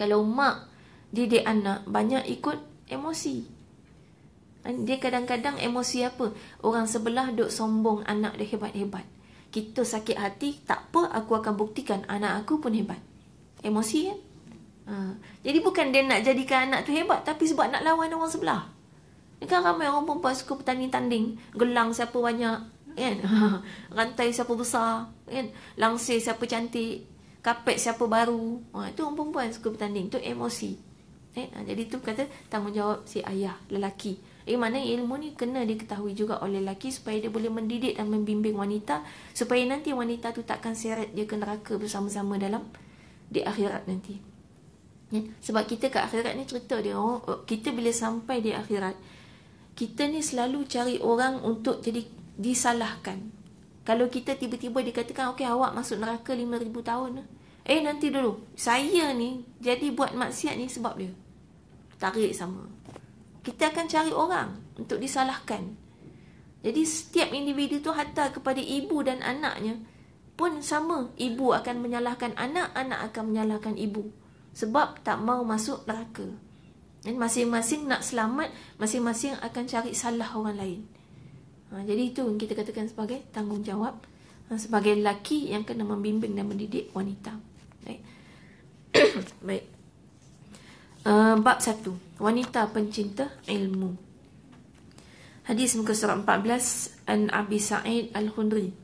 Kalau mak didik anak banyak ikut emosi. Dia kadang-kadang emosi apa? Orang sebelah duk sombong anak dia hebat-hebat. Kita sakit hati, tak apa aku akan buktikan anak aku pun hebat. Emosi kan? Ha. Jadi bukan dia nak jadikan anak tu hebat tapi sebab nak lawan orang sebelah. Ni kan ramai orang perempuan suka bertanding-tanding. Gelang siapa banyak. Kan? Rantai siapa besar. Kan? Langsir siapa cantik. Kapet siapa baru ha, Itu orang perempuan suka bertanding Itu emosi eh, ha, Jadi tu kata tanggungjawab si ayah lelaki Eh mana ilmu ni kena diketahui juga oleh lelaki Supaya dia boleh mendidik dan membimbing wanita Supaya nanti wanita tu takkan seret dia ke neraka bersama-sama dalam Di akhirat nanti ya? Sebab kita ke akhirat ni cerita dia oh, oh Kita bila sampai di akhirat Kita ni selalu cari orang untuk jadi disalahkan kalau kita tiba-tiba dikatakan Okey awak masuk neraka 5000 tahun lah. Eh nanti dulu Saya ni jadi buat maksiat ni sebab dia Tarik sama Kita akan cari orang Untuk disalahkan Jadi setiap individu tu hatta kepada ibu dan anaknya Pun sama Ibu akan menyalahkan anak Anak akan menyalahkan ibu Sebab tak mau masuk neraka dan masing-masing nak selamat Masing-masing akan cari salah orang lain Ha, jadi itu yang kita katakan sebagai tanggungjawab ha, sebagai lelaki yang kena membimbing dan mendidik wanita. Baik. Baik. Uh, bab satu. Wanita pencinta ilmu. Hadis muka surat 14 An Abi Sa'id Al-Khudri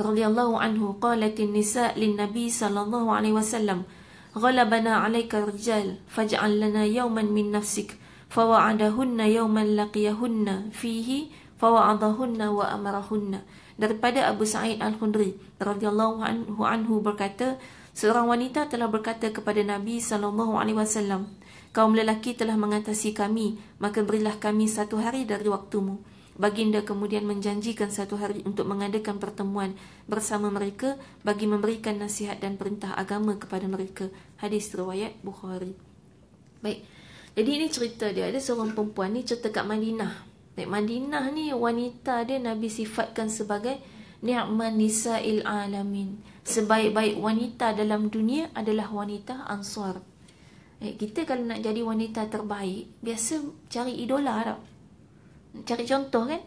radhiyallahu anhu qalat an-nisa lin-nabi sallallahu alaihi wasallam ghalabana alayka rijal faj'al lana yawman min nafsik fawa'adahunna yawman laqiyahunna fihi fawa'adahunna wa amarahunna daripada Abu Sa'id Al-Khudri radhiyallahu anhu anhu berkata seorang wanita telah berkata kepada Nabi sallallahu alaihi wasallam kaum lelaki telah mengatasi kami maka berilah kami satu hari dari waktumu Baginda kemudian menjanjikan satu hari untuk mengadakan pertemuan bersama mereka bagi memberikan nasihat dan perintah agama kepada mereka. Hadis riwayat Bukhari. Baik. Jadi ini cerita dia. Ada seorang perempuan ni cerita kat Madinah. Baik Madinah ni wanita dia Nabi sifatkan sebagai ni'man nisa'il alamin. Sebaik-baik wanita dalam dunia adalah wanita Ansar. Eh kita kalau nak jadi wanita terbaik, biasa cari idola tak? Cari contoh kan?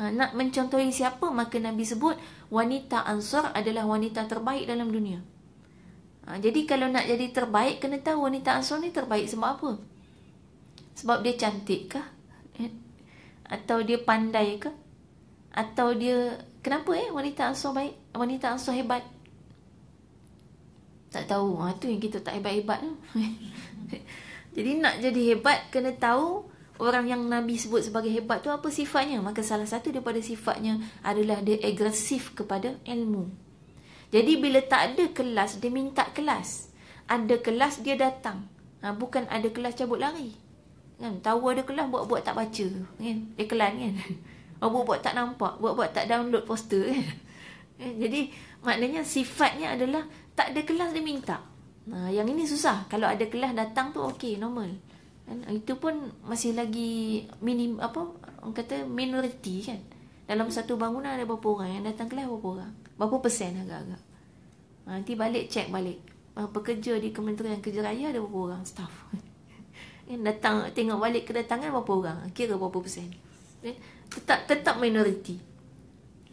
Ha, nak mencontohi siapa maka Nabi sebut wanita Ansar adalah wanita terbaik dalam dunia. Ha, jadi kalau nak jadi terbaik kena tahu wanita Ansar ni terbaik sebab apa? Sebab dia cantik kah? Eh, atau dia pandai ke atau dia kenapa eh wanita ansor baik wanita ansor hebat tak tahu ha tu yang kita tak hebat-hebat jadi nak jadi hebat kena tahu orang yang nabi sebut sebagai hebat tu apa sifatnya maka salah satu daripada sifatnya adalah dia agresif kepada ilmu jadi bila tak ada kelas dia minta kelas ada kelas dia datang ha, bukan ada kelas cabut lari kan tahu ada kelas buat-buat tak baca kan iklan kan oh, buat-buat tak nampak buat-buat tak download poster kan eh, jadi maknanya sifatnya adalah tak ada kelas dia minta nah yang ini susah kalau ada kelas datang tu okey normal kan itu pun masih lagi minim apa orang kata minoriti kan dalam satu bangunan ada berapa orang yang datang kelas berapa orang berapa persen agak-agak nanti balik cek balik pekerja di kementerian kerja raya ada berapa orang staff kan, datang tengok balik kedatangan berapa orang kira berapa persen kan, tetap tetap minoriti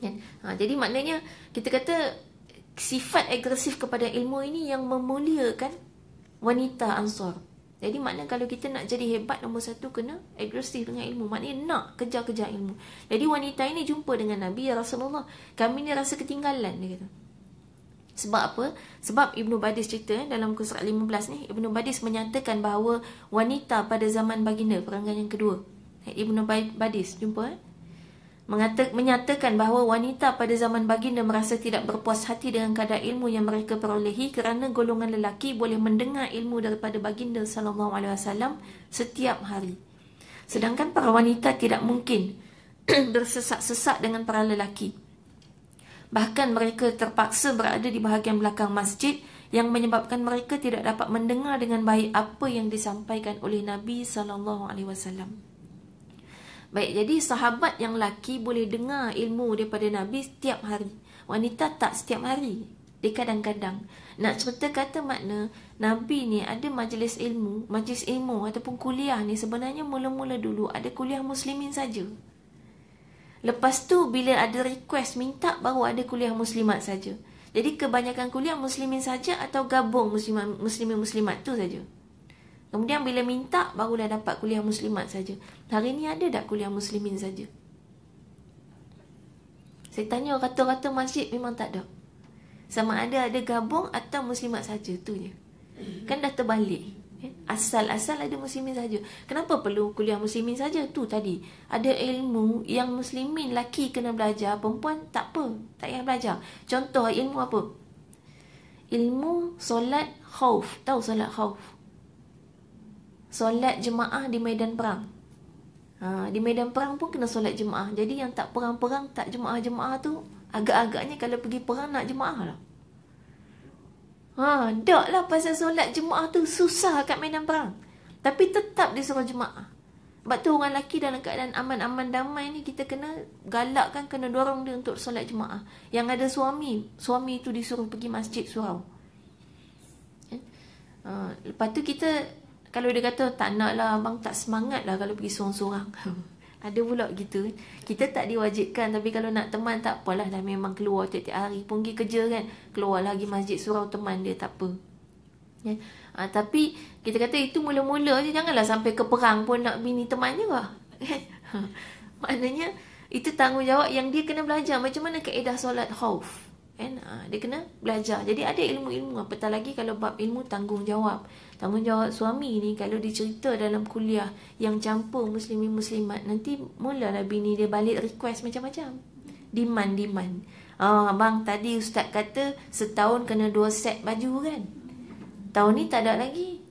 kan. ha, jadi maknanya kita kata sifat agresif kepada ilmu ini yang memuliakan wanita ansar jadi makna kalau kita nak jadi hebat Nombor satu kena agresif dengan ilmu Maknanya nak kejar-kejar ilmu Jadi wanita ini jumpa dengan Nabi Ya Rasulullah Kami ni rasa ketinggalan Dia kata sebab apa? Sebab Ibn Badis cerita dalam muka surat 15 ni, Ibn Badis menyatakan bahawa wanita pada zaman baginda, perangai yang kedua. Eh, Ibn Badis, jumpa eh? Mengata, menyatakan bahawa wanita pada zaman baginda merasa tidak berpuas hati dengan kadar ilmu yang mereka perolehi kerana golongan lelaki boleh mendengar ilmu daripada baginda sallallahu alaihi wasallam setiap hari. Sedangkan para wanita tidak mungkin bersesak-sesak dengan para lelaki. Bahkan mereka terpaksa berada di bahagian belakang masjid yang menyebabkan mereka tidak dapat mendengar dengan baik apa yang disampaikan oleh Nabi sallallahu alaihi wasallam. Baik, jadi sahabat yang laki boleh dengar ilmu daripada Nabi setiap hari. Wanita tak setiap hari. Dia kadang-kadang. Nak cerita kata makna, Nabi ni ada majlis ilmu, majlis ilmu ataupun kuliah ni sebenarnya mula-mula dulu ada kuliah muslimin saja. Lepas tu bila ada request minta baru ada kuliah muslimat saja. Jadi kebanyakan kuliah muslimin saja atau gabung muslimin muslimin muslimat tu saja. Kemudian bila minta barulah dapat kuliah muslimat saja. Hari ni ada tak kuliah muslimin saja? Saya tanya rata-rata masjid memang tak ada. Sama ada ada gabung atau muslimat saja tu je. Kan dah terbalik. Eh, asal-asal ada muslimin saja. Kenapa perlu kuliah muslimin saja? Tu tadi. Ada ilmu yang muslimin laki kena belajar, perempuan tak apa, tak payah belajar. Contoh ilmu apa? Ilmu solat khauf. Tahu solat khauf? Solat jemaah di medan perang. Ha, di medan perang pun kena solat jemaah. Jadi yang tak perang-perang, tak jemaah-jemaah tu, agak-agaknya kalau pergi perang nak jemaah lah. Ha, tak lah pasal solat jemaah tu susah kat mainan perang. Tapi tetap dia suruh jemaah. Sebab tu orang lelaki dalam keadaan aman-aman damai ni kita kena galakkan, kena dorong dia untuk solat jemaah. Yang ada suami, suami tu disuruh pergi masjid surau. Eh? Ha, lepas tu kita, kalau dia kata tak nak lah abang tak semangat lah kalau pergi sorang-sorang. Ada pula gitu. Kita tak diwajibkan tapi kalau nak teman tak apalah dah memang keluar tiap-tiap hari pun pergi kerja kan. Keluar lagi masjid surau teman dia tak apa. Ya. Ha, tapi kita kata itu mula-mula je janganlah sampai ke perang pun nak bini temannya lah. Ha. Maknanya itu tanggungjawab yang dia kena belajar macam mana kaedah solat khauf kan ha, dia kena belajar jadi ada ilmu-ilmu apatah lagi kalau bab ilmu tanggungjawab tanggungjawab suami ni kalau dicerita dalam kuliah yang campur muslimin muslimat nanti mulalah bini dia balik request macam-macam demand demand Ah, oh, bang tadi ustaz kata setahun kena dua set baju kan. Tahun ni tak ada lagi.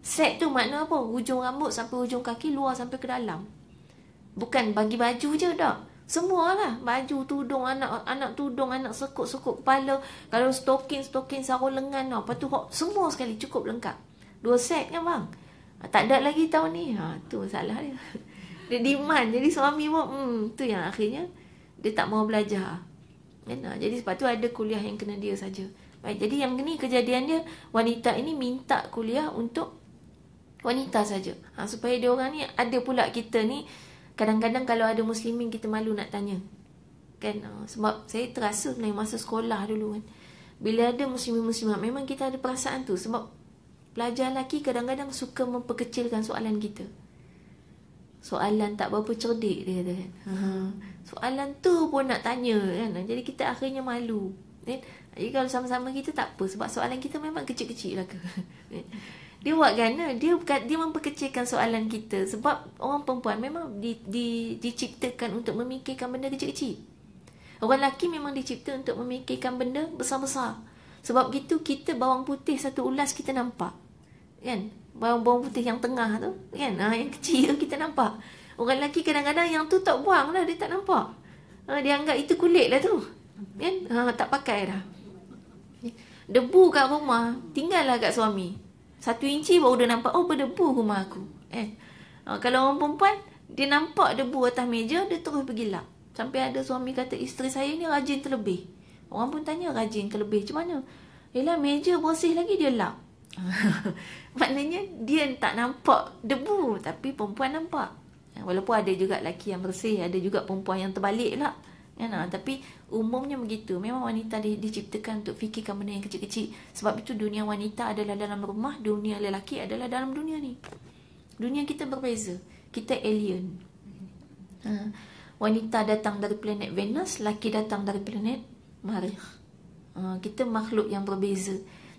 Set tu makna apa? Hujung rambut sampai hujung kaki, luar sampai ke dalam. Bukan bagi baju je tak. Semua lah baju tudung anak anak tudung anak sekut-sekut kepala kalau stocking stocking sarung lengan noh apa tu semua sekali cukup lengkap. Dua set kan bang. Ah, tak ada lagi tau ni. Ha tu masalah dia. Dia demand jadi suami pun hmm tu yang akhirnya dia tak mau belajar. Kan? Ha, jadi sebab tu ada kuliah yang kena dia saja. Baik jadi yang ni kejadian dia wanita ini minta kuliah untuk wanita saja. Ha supaya dia orang ni ada pula kita ni kadang-kadang kalau ada muslimin kita malu nak tanya kan ah, sebab saya terasa sebenarnya masa sekolah dulu kan bila ada muslimin muslimat memang kita ada perasaan tu sebab pelajar lelaki kadang-kadang suka memperkecilkan soalan kita soalan tak berapa cerdik dia kata kan soalan tu pun nak tanya kan jadi kita akhirnya malu kan jadi kalau sama-sama kita tak apa sebab soalan kita memang kecil-kecil lah ke kan? dia buat gana dia dia memperkecilkan soalan kita sebab orang perempuan memang di, di, diciptakan untuk memikirkan benda kecil-kecil orang lelaki memang dicipta untuk memikirkan benda besar-besar sebab gitu kita bawang putih satu ulas kita nampak kan bawang-bawang putih yang tengah tu kan ha, yang kecil kita nampak orang lelaki kadang-kadang yang tu tak buang lah dia tak nampak ha, dia anggap itu kulit lah tu kan ha, tak pakai dah debu kat rumah tinggal lah kat suami satu inci baru dia nampak oh berdebu rumah aku eh uh, kalau orang perempuan dia nampak debu atas meja dia terus pergi lap sampai ada suami kata isteri saya ni rajin terlebih orang pun tanya rajin terlebih macam mana ialah meja bersih lagi dia lap maknanya dia tak nampak debu tapi perempuan nampak walaupun ada juga lelaki yang bersih ada juga perempuan yang terbalik lah Ya, nah. Tapi umumnya begitu. Memang wanita di, diciptakan untuk fikirkan benda yang kecil-kecil. Sebab itu dunia wanita adalah dalam rumah, dunia lelaki adalah dalam dunia ni. Dunia kita berbeza. Kita alien. Ha. Wanita datang dari planet Venus, laki datang dari planet Mars. Ha. Kita makhluk yang berbeza.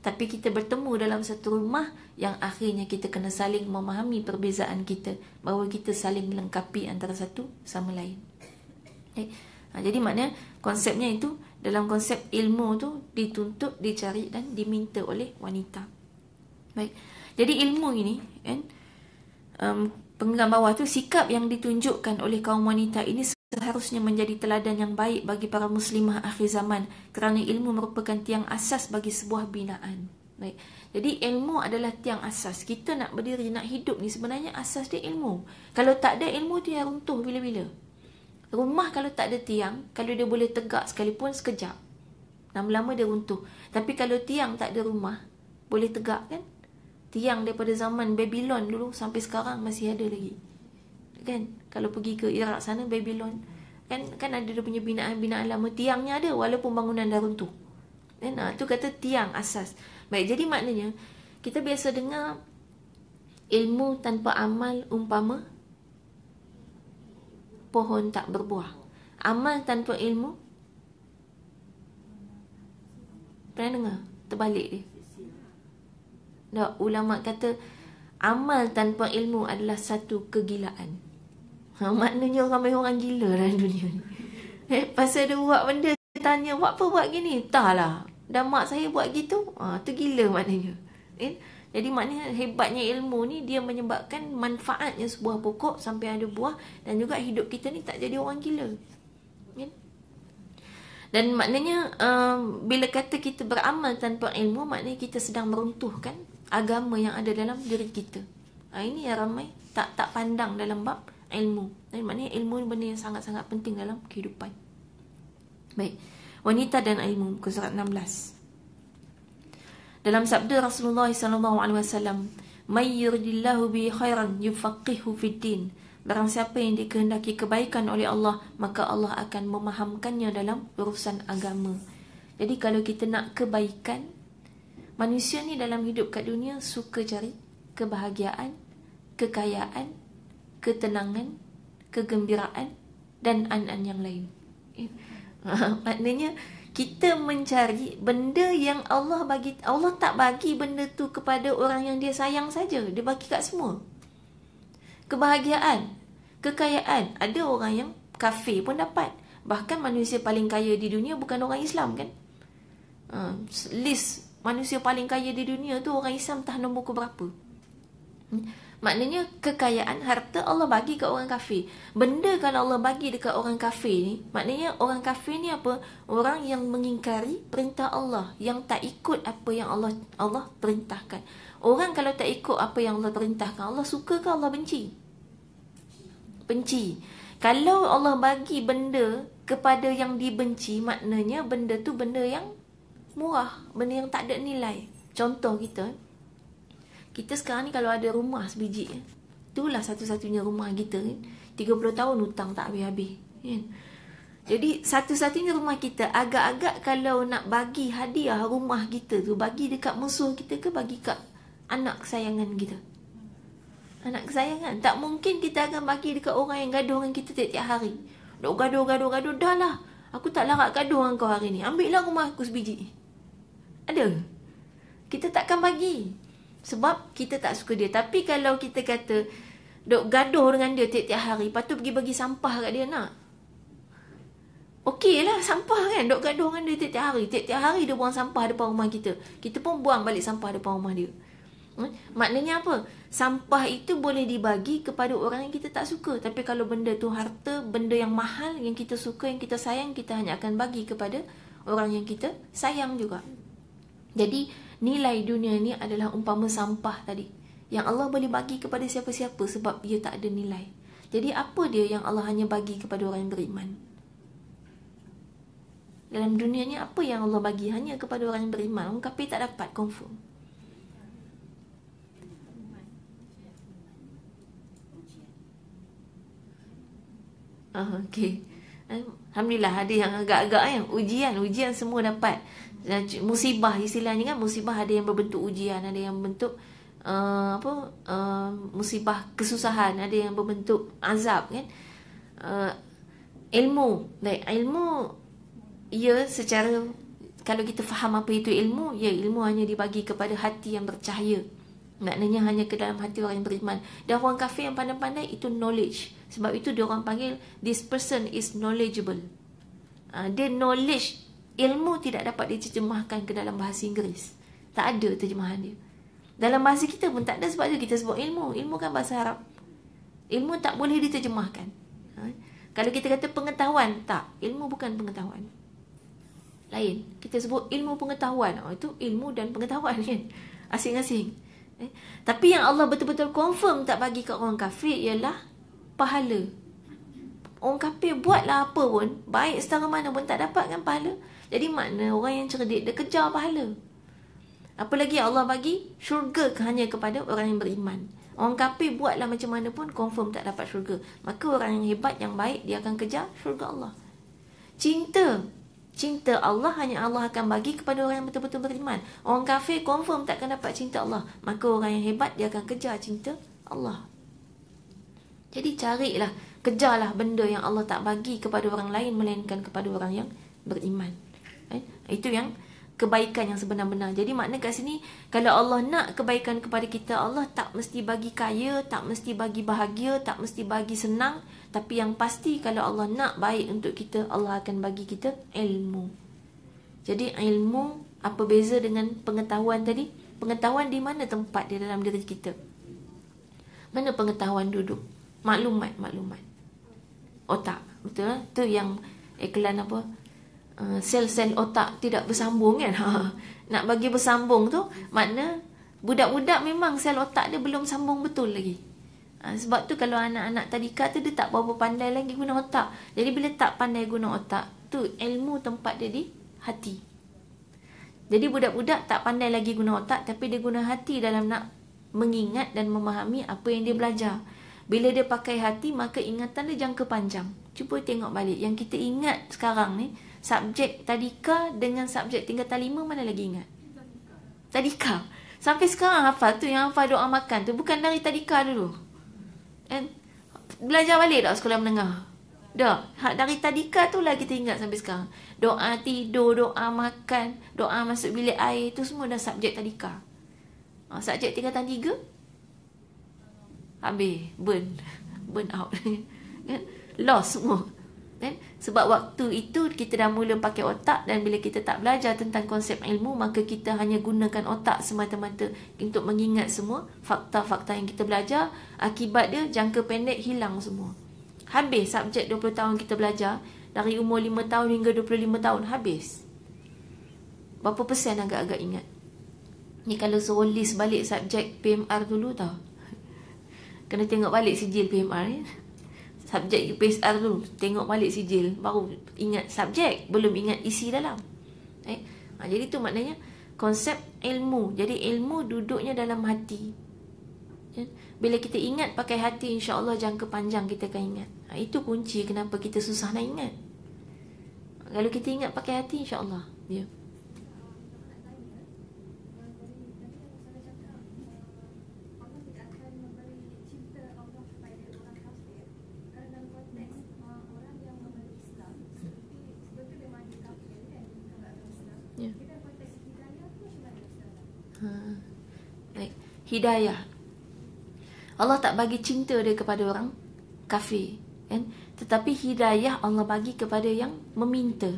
Tapi kita bertemu dalam satu rumah yang akhirnya kita kena saling memahami perbezaan kita. Bahawa kita saling melengkapi antara satu sama lain. Okay. Eh, ha, Jadi maknanya konsepnya itu Dalam konsep ilmu tu Dituntut, dicari dan diminta oleh wanita Baik Jadi ilmu ini kan, um, Penggang bawah tu Sikap yang ditunjukkan oleh kaum wanita ini Seharusnya menjadi teladan yang baik Bagi para muslimah akhir zaman Kerana ilmu merupakan tiang asas Bagi sebuah binaan Baik. Jadi ilmu adalah tiang asas Kita nak berdiri, nak hidup ni Sebenarnya asas dia ilmu Kalau tak ada ilmu dia ya runtuh bila-bila Rumah kalau tak ada tiang, kalau dia boleh tegak sekalipun sekejap. Lama-lama dia runtuh. Tapi kalau tiang tak ada rumah, boleh tegak kan? Tiang daripada zaman Babylon dulu sampai sekarang masih ada lagi. Kan? Kalau pergi ke Iraq sana, Babylon. Kan kan ada dia punya binaan-binaan lama. Tiangnya ada walaupun bangunan dah runtuh. Kan? Ha, tu kata tiang asas. Baik, jadi maknanya kita biasa dengar ilmu tanpa amal umpama pohon tak berbuah. Amal tanpa ilmu. Pernah dengar? Terbalik dia. Tak, ulama kata amal tanpa ilmu adalah satu kegilaan. Ha, maknanya ramai orang gila dalam dunia ni. Eh, pasal dia buat benda, dia tanya, buat apa buat gini? Tak lah. mak saya buat gitu, ha, gila maknanya. Eh, jadi maknanya hebatnya ilmu ni dia menyebabkan manfaatnya sebuah pokok sampai ada buah dan juga hidup kita ni tak jadi orang gila. Ya? Dan maknanya um, bila kata kita beramal tanpa ilmu maknanya kita sedang meruntuhkan agama yang ada dalam diri kita. Ha, ini yang ramai tak tak pandang dalam bab ilmu. Dan maknanya ilmu ni benda yang sangat-sangat penting dalam kehidupan. Baik. Wanita dan ilmu. Muka 16 dalam sabda Rasulullah sallallahu alaihi wasallam may yuridillahu bi khairan yufaqihu fid din barang siapa yang dikehendaki kebaikan oleh Allah maka Allah akan memahamkannya dalam urusan agama jadi kalau kita nak kebaikan manusia ni dalam hidup kat dunia suka cari kebahagiaan kekayaan ketenangan kegembiraan dan an-an yang lain eh, maknanya kita mencari benda yang Allah bagi Allah tak bagi benda tu kepada orang yang dia sayang saja dia bagi kat semua kebahagiaan kekayaan ada orang yang kafir pun dapat bahkan manusia paling kaya di dunia bukan orang Islam kan ha, list manusia paling kaya di dunia tu orang Islam tak nombor ke berapa hmm? Maknanya kekayaan harta Allah bagi ke orang kafir. Benda kalau Allah bagi dekat orang kafir ni, maknanya orang kafir ni apa? Orang yang mengingkari perintah Allah, yang tak ikut apa yang Allah Allah perintahkan. Orang kalau tak ikut apa yang Allah perintahkan, Allah suka ke Allah benci? Benci. Kalau Allah bagi benda kepada yang dibenci, maknanya benda tu benda yang murah, benda yang tak ada nilai. Contoh kita, kita sekarang ni kalau ada rumah sebiji Itulah satu-satunya rumah kita kan 30 tahun hutang tak habis-habis kan? Jadi satu-satunya rumah kita Agak-agak kalau nak bagi hadiah rumah kita tu Bagi dekat musuh kita ke bagi kat anak kesayangan kita Anak kesayangan Tak mungkin kita akan bagi dekat orang yang gaduh dengan kita tiap-tiap hari Duk gaduh, gaduh, gaduh Dah lah Aku tak larat gaduh dengan kau hari ni Ambil lah rumah aku sebiji Ada Kita takkan bagi sebab kita tak suka dia. Tapi kalau kita kata, dok gaduh dengan dia tiap-tiap hari, lepas tu pergi bagi sampah kat dia nak. Okey lah, sampah kan. dok gaduh dengan dia tiap-tiap hari. Tiap-tiap hari dia buang sampah depan rumah kita. Kita pun buang balik sampah depan rumah dia. Hmm? Maknanya apa? Sampah itu boleh dibagi kepada orang yang kita tak suka. Tapi kalau benda tu harta, benda yang mahal, yang kita suka, yang kita sayang, kita hanya akan bagi kepada orang yang kita sayang juga. Jadi, nilai dunia ni adalah umpama sampah tadi yang Allah boleh bagi kepada siapa-siapa sebab dia tak ada nilai. Jadi apa dia yang Allah hanya bagi kepada orang yang beriman? Dalam dunia ni apa yang Allah bagi hanya kepada orang yang beriman? Orang kafir tak dapat confirm. Ah, okay. Alhamdulillah ada yang agak-agak yang ujian, ujian semua dapat musibah istilahnya kan musibah ada yang berbentuk ujian ada yang berbentuk uh, apa uh, musibah kesusahan ada yang berbentuk azab kan uh, ilmu baik like, ilmu ya secara kalau kita faham apa itu ilmu ya ilmu hanya dibagi kepada hati yang bercahaya maknanya hanya ke dalam hati orang yang beriman dan orang kafir yang pandai-pandai itu knowledge sebab itu dia orang panggil this person is knowledgeable uh, knowledge ilmu tidak dapat diterjemahkan ke dalam bahasa Inggeris. Tak ada terjemahan dia. Dalam bahasa kita pun tak ada sebab tu kita sebut ilmu. Ilmu kan bahasa Arab. Ilmu tak boleh diterjemahkan. Ha? Kalau kita kata pengetahuan, tak. Ilmu bukan pengetahuan. Lain. Kita sebut ilmu pengetahuan. Oh, itu ilmu dan pengetahuan kan. Asing-asing. Eh? Tapi yang Allah betul-betul confirm tak bagi ke orang kafir ialah pahala. Orang kafir buatlah apa pun, baik setara mana pun tak dapat kan pahala. Jadi makna orang yang cerdik dia kejar pahala. Apalagi Allah bagi syurga hanya kepada orang yang beriman. Orang kafir buatlah macam mana pun confirm tak dapat syurga. Maka orang yang hebat yang baik dia akan kejar syurga Allah. Cinta Cinta Allah hanya Allah akan bagi kepada orang yang betul-betul beriman. Orang kafir confirm tak akan dapat cinta Allah. Maka orang yang hebat dia akan kejar cinta Allah. Jadi carilah, kejarlah benda yang Allah tak bagi kepada orang lain melainkan kepada orang yang beriman. Eh, itu yang kebaikan yang sebenar-benar. Jadi makna kat sini kalau Allah nak kebaikan kepada kita, Allah tak mesti bagi kaya, tak mesti bagi bahagia, tak mesti bagi senang, tapi yang pasti kalau Allah nak baik untuk kita, Allah akan bagi kita ilmu. Jadi ilmu apa beza dengan pengetahuan tadi? Pengetahuan di mana tempat di dalam diri kita? Mana pengetahuan duduk? Maklumat, maklumat. Otak, betul? Itu eh? yang iklan apa? uh, sel-sel otak tidak bersambung kan nak bagi bersambung tu makna budak-budak memang sel otak dia belum sambung betul lagi ah, sebab tu kalau anak-anak tadika tu dia tak berapa pandai lagi guna otak jadi bila tak pandai guna otak tu ilmu tempat dia di hati jadi budak-budak tak pandai lagi guna otak tapi dia guna hati dalam nak mengingat dan memahami apa yang dia belajar bila dia pakai hati maka ingatan dia jangka panjang cuba tengok balik yang kita ingat sekarang ni subjek tadika dengan subjek tingkatan lima mana lagi ingat? Tadika. Sampai sekarang hafal tu yang hafal doa makan tu bukan dari tadika dulu. And, belajar balik tak sekolah menengah? Dah. Dari tadika tu lah kita ingat sampai sekarang. Doa tidur, doa makan, doa masuk bilik air tu semua dah subjek tadika. Ha, subjek tingkatan tiga? Habis. Burn. Burn out. Kan? Lost semua kan? Sebab waktu itu kita dah mula pakai otak dan bila kita tak belajar tentang konsep ilmu maka kita hanya gunakan otak semata-mata untuk mengingat semua fakta-fakta yang kita belajar. Akibat dia jangka pendek hilang semua. Habis subjek 20 tahun kita belajar dari umur 5 tahun hingga 25 tahun habis. Berapa persen agak-agak ingat? Ni kalau suruh list balik subjek PMR dulu tau. Kena tengok balik sijil PMR ni. Ya? subjek UPSR ah, tu tengok balik sijil baru ingat subjek belum ingat isi dalam eh ha, jadi tu maknanya konsep ilmu jadi ilmu duduknya dalam hati eh, bila kita ingat pakai hati Insya Allah jangka panjang kita akan ingat ha, itu kunci kenapa kita susah nak ingat kalau kita ingat pakai hati insyaallah dia ya. yeah. Ha. Baik. Hidayah. Allah tak bagi cinta dia kepada orang kafir. Kan? Tetapi hidayah Allah bagi kepada yang meminta.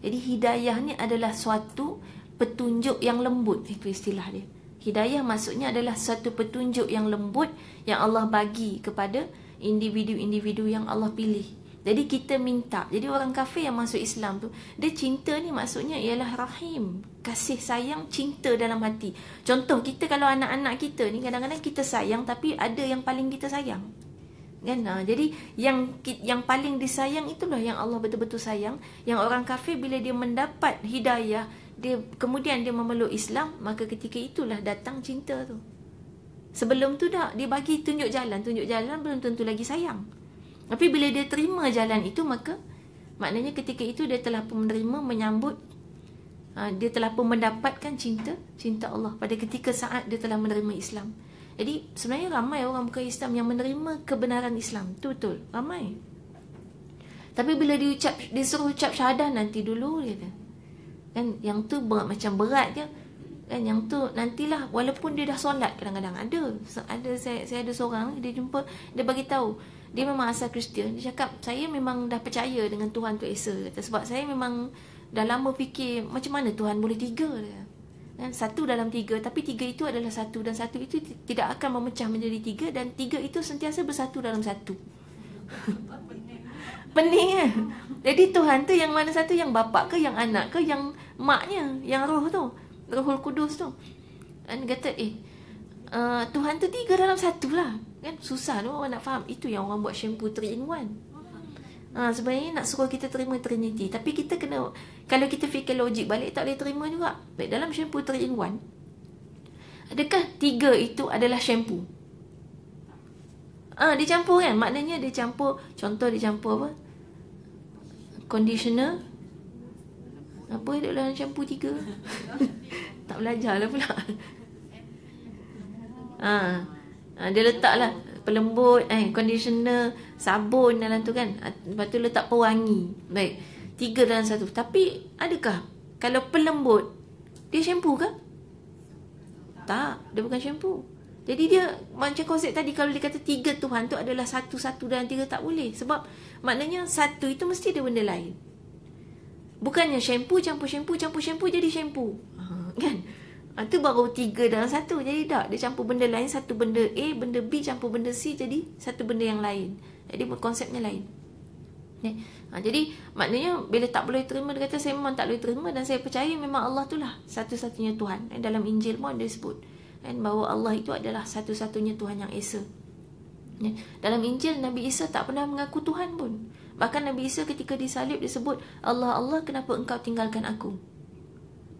Jadi hidayah ni adalah suatu petunjuk yang lembut. Itu istilah dia. Hidayah maksudnya adalah suatu petunjuk yang lembut yang Allah bagi kepada individu-individu yang Allah pilih. Jadi kita minta. Jadi orang kafir yang masuk Islam tu, dia cinta ni maksudnya ialah rahim. Kasih sayang, cinta dalam hati. Contoh kita kalau anak-anak kita ni kadang-kadang kita sayang tapi ada yang paling kita sayang. Kan? Ha, jadi yang yang paling disayang itulah yang Allah betul-betul sayang. Yang orang kafir bila dia mendapat hidayah, dia kemudian dia memeluk Islam, maka ketika itulah datang cinta tu. Sebelum tu dah dia bagi tunjuk jalan, tunjuk jalan belum tentu lagi sayang. Tapi bila dia terima jalan itu maka maknanya ketika itu dia telah pun menerima menyambut ha, dia telah pun mendapatkan cinta cinta Allah pada ketika saat dia telah menerima Islam. Jadi sebenarnya ramai orang bukan Islam yang menerima kebenaran Islam. Itu betul. Ramai. Tapi bila diucap disuruh ucap syahadah nanti dulu kata. Kan yang tu berat, macam berat je. Kan yang tu nantilah walaupun dia dah solat kadang-kadang ada. Ada saya saya ada seorang dia jumpa dia bagi tahu dia memang asal Kristian dia cakap saya memang dah percaya dengan Tuhan tu Esa kata, sebab saya memang dah lama fikir macam mana Tuhan boleh tiga Kan? satu dalam tiga tapi tiga itu adalah satu dan satu itu tidak akan memecah menjadi tiga dan tiga itu sentiasa bersatu dalam satu pening kan jadi Tuhan tu yang mana satu yang bapak ke yang anak ke yang maknya yang roh tu Rohul Kudus tu Dan kata eh uh, Tuhan tu tiga dalam satu lah kan susah tu orang nak faham itu yang orang buat shampoo three in one ha, sebenarnya nak suruh kita terima trinity tapi kita kena kalau kita fikir logik balik tak boleh terima juga baik dalam shampoo three in one adakah tiga itu adalah shampoo ah ha, dia campur kan maknanya dia campur contoh dia campur apa conditioner apa dia dalam shampoo tiga tak belajar lah pula ah Ha, dia letaklah pelembut, eh, conditioner, sabun dalam tu kan. Ha, lepas tu letak pewangi. Baik. Tiga dalam satu. Tapi adakah kalau pelembut, dia shampoo ke? Tak. Dia bukan shampoo. Jadi dia macam konsep tadi kalau dia kata tiga Tuhan tu adalah satu-satu dan tiga tak boleh. Sebab maknanya satu itu mesti ada benda lain. Bukannya shampoo, campur shampoo, campur shampoo jadi shampoo. Ha, kan? Ha, tu baru tiga dalam satu. Jadi tak. Dia campur benda lain. Satu benda A. Benda B. Campur benda C. Jadi satu benda yang lain. Jadi konsepnya lain. Ha, jadi maknanya bila tak boleh terima. Dia kata saya memang tak boleh terima. Dan saya percaya memang Allah tu lah satu-satunya Tuhan. Eh, dalam Injil pun dia sebut. Eh, bahawa Allah itu adalah satu-satunya Tuhan yang Esa. Eh, dalam Injil Nabi Isa tak pernah mengaku Tuhan pun. Bahkan Nabi Isa ketika disalib dia sebut. Allah Allah kenapa engkau tinggalkan aku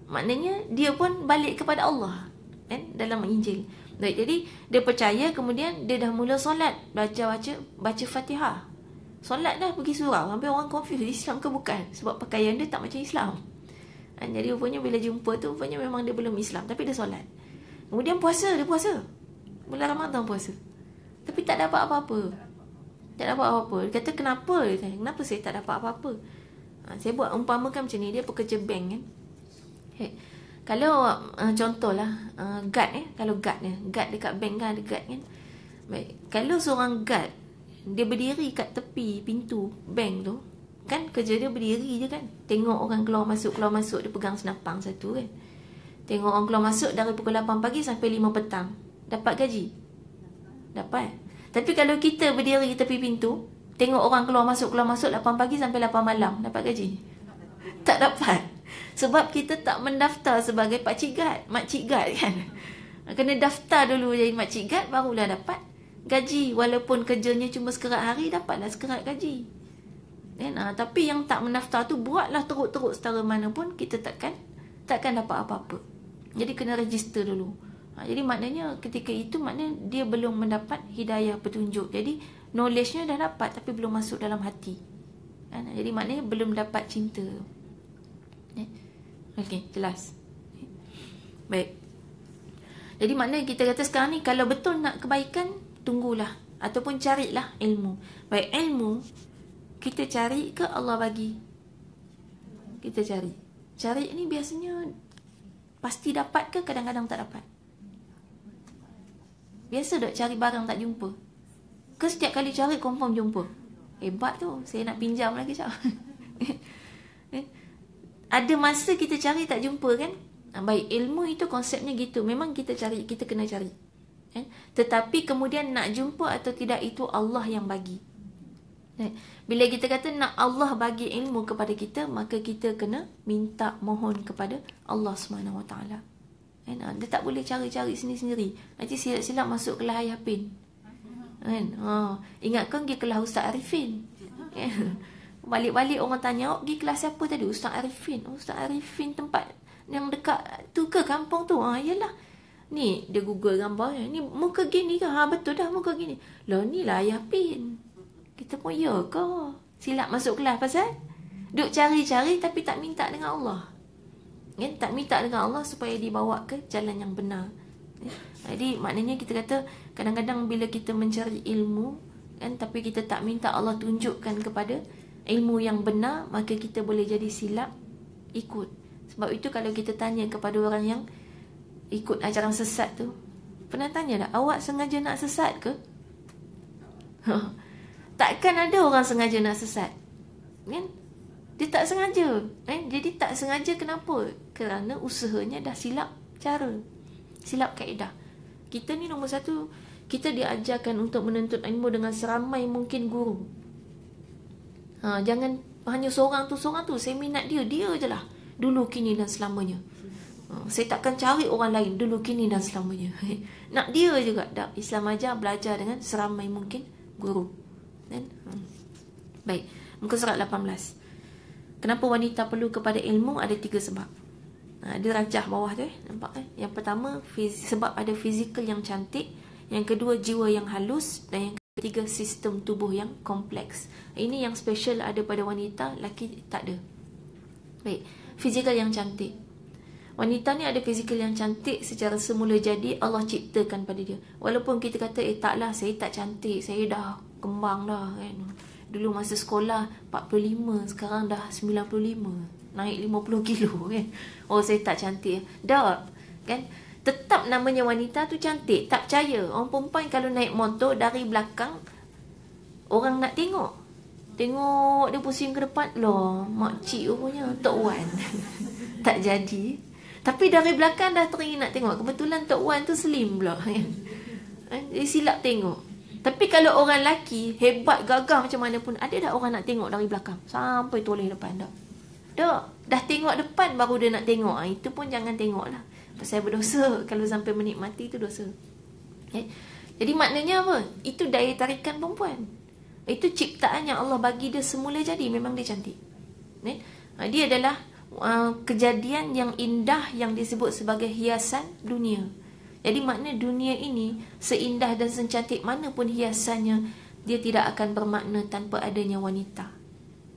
maknanya dia pun balik kepada Allah kan dalam Injil baik jadi dia percaya kemudian dia dah mula solat baca baca baca Fatihah solat dah pergi surau sampai orang confuse Islam ke bukan sebab pakaian dia tak macam Islam kan jadi rupanya bila jumpa tu rupanya memang dia belum Islam tapi dia solat kemudian puasa dia puasa bulan Ramadan puasa tapi tak dapat apa-apa tak dapat apa-apa dia kata kenapa kenapa saya tak dapat apa-apa ha, saya buat umpama kan macam ni dia pekerja bank kan Okay. Kalau uh, contohlah uh, guard eh, kalau guard ni, guard dekat bank kan ada kan. Baik. Kalau seorang guard dia berdiri kat tepi pintu bank tu, kan kerja dia berdiri je kan. Tengok orang keluar masuk, keluar masuk dia pegang senapang satu kan. Tengok orang keluar masuk dari pukul 8 pagi sampai 5 petang. Dapat gaji? Dapat. Tapi kalau kita berdiri tepi pintu, tengok orang keluar masuk, keluar masuk 8 pagi sampai 8 malam, dapat gaji? Tak dapat. Sebab kita tak mendaftar sebagai pakcik gad, makcik gad kan. Kena daftar dulu jadi Mak makcik gad barulah dapat gaji. Walaupun kerjanya cuma sekerat hari, dapatlah sekerat gaji. Kan? Ha, tapi yang tak mendaftar tu buatlah teruk-teruk setara mana pun kita takkan takkan dapat apa-apa. Jadi kena register dulu. Ha, jadi maknanya ketika itu maknanya dia belum mendapat hidayah petunjuk. Jadi knowledge-nya dah dapat tapi belum masuk dalam hati. Kan? Jadi maknanya belum dapat cinta. Okey, jelas. Baik. Jadi maknanya kita kata sekarang ni kalau betul nak kebaikan, tunggulah ataupun carilah ilmu. Baik ilmu kita cari ke Allah bagi? Kita cari. Cari ni biasanya pasti dapat ke kadang-kadang tak dapat? Biasa tak cari barang tak jumpa? Ke setiap kali cari confirm jumpa? Hebat tu. Saya nak pinjam lagi cak. Eh? ada masa kita cari tak jumpa kan ah, baik ilmu itu konsepnya gitu memang kita cari kita kena cari kan tetapi kemudian nak jumpa atau tidak itu Allah yang bagi eh? bila kita kata nak Allah bagi ilmu kepada kita maka kita kena minta mohon kepada Allah Subhanahu Wa Taala kan dia tak boleh cari-cari sendiri-sendiri nanti silap-silap masuk ke lahayah kan ha ingat kan dia kelas Ustaz Arifin balik-balik orang tanya, oh, pergi kelas siapa tadi? Ustaz Arifin. Oh, Ustaz Arifin tempat yang dekat tu ke kampung tu? Ha, ah, yelah. Ni, dia google gambar. Eh, ni muka gini ke? Ha, betul dah muka gini. Loh, ni lah ayah pin. Kita pun ya ke? Silap masuk kelas pasal? Duk cari-cari tapi tak minta dengan Allah. Ya, tak minta dengan Allah supaya dibawa ke jalan yang benar. Eh, jadi maknanya kita kata kadang-kadang bila kita mencari ilmu kan tapi kita tak minta Allah tunjukkan kepada ilmu yang benar maka kita boleh jadi silap ikut sebab itu kalau kita tanya kepada orang yang ikut ajaran sesat tu pernah tanya tak awak sengaja nak sesat ke takkan ada orang sengaja nak sesat kan dia tak sengaja eh jadi tak sengaja kenapa kerana usahanya dah silap cara silap kaedah kita ni nombor satu kita diajarkan untuk menuntut ilmu dengan seramai mungkin guru Ha, jangan hanya seorang tu, seorang tu. Saya minat dia, dia je lah. Dulu, kini dan selamanya. Ha, saya takkan cari orang lain dulu, kini dan selamanya. Nak dia juga. Dah, Islam ajar, belajar dengan seramai mungkin guru. Kan? Ha. Baik. Muka surat 18. Kenapa wanita perlu kepada ilmu? Ada tiga sebab. Ha, dia rajah bawah tu eh. Nampak eh? Yang pertama, sebab ada fizikal yang cantik. Yang kedua, jiwa yang halus. Dan yang tiga sistem tubuh yang kompleks. Ini yang special ada pada wanita, laki tak ada. Baik, fizikal yang cantik. Wanita ni ada fizikal yang cantik secara semula jadi Allah ciptakan pada dia. Walaupun kita kata, eh taklah saya tak cantik, saya dah kembang dah kan. Dulu masa sekolah 45, sekarang dah 95. Naik 50 kilo kan. Oh saya tak cantik. Dah kan tetap namanya wanita tu cantik tak percaya orang perempuan kalau naik motor dari belakang orang nak tengok tengok dia pusing ke depan loh makcik rupanya Tok Wan tak jadi tapi dari belakang dah teringin nak tengok kebetulan Tok Wan tu slim pula eh, dia silap tengok tapi kalau orang lelaki hebat gagah macam mana pun ada dah orang nak tengok dari belakang sampai tulis depan dah dah, dah tengok depan baru dia nak tengok ah, itu pun jangan tengok lah saya berdosa kalau sampai menikmati itu dosa okay. Eh, jadi maknanya apa itu daya tarikan perempuan itu ciptaan yang Allah bagi dia semula jadi memang dia cantik okay. Eh, eh, dia adalah uh, kejadian yang indah yang disebut sebagai hiasan dunia jadi makna dunia ini seindah dan secantik mana pun hiasannya dia tidak akan bermakna tanpa adanya wanita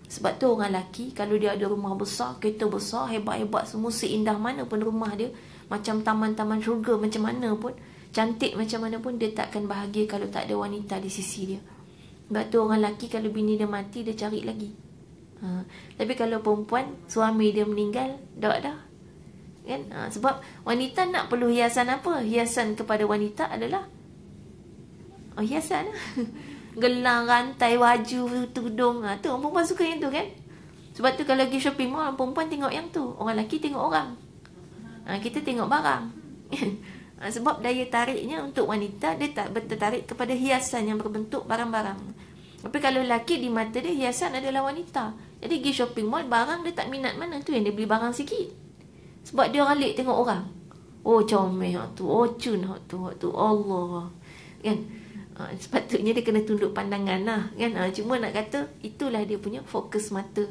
sebab tu orang lelaki kalau dia ada rumah besar, kereta besar, hebat-hebat semua seindah mana pun rumah dia, macam taman-taman syurga macam mana pun cantik macam mana pun dia takkan bahagia kalau tak ada wanita di sisi dia sebab tu orang lelaki kalau bini dia mati dia cari lagi ha. tapi kalau perempuan suami dia meninggal dah dah kan ha. sebab wanita nak perlu hiasan apa hiasan kepada wanita adalah oh, hiasan gelang rantai baju tudung ha. tu perempuan suka yang tu kan sebab tu kalau pergi shopping mall perempuan tengok yang tu orang lelaki tengok orang ha, kita tengok barang ha, sebab daya tariknya untuk wanita dia tak bertertarik kepada hiasan yang berbentuk barang-barang tapi kalau lelaki di mata dia hiasan adalah wanita jadi pergi shopping mall barang dia tak minat mana tu yang dia beli barang sikit sebab dia ralik tengok orang oh comel hak tu oh cun hak tu hak tu Allah kan ha, sepatutnya dia kena tunduk pandangan lah kan ha, cuma nak kata itulah dia punya fokus mata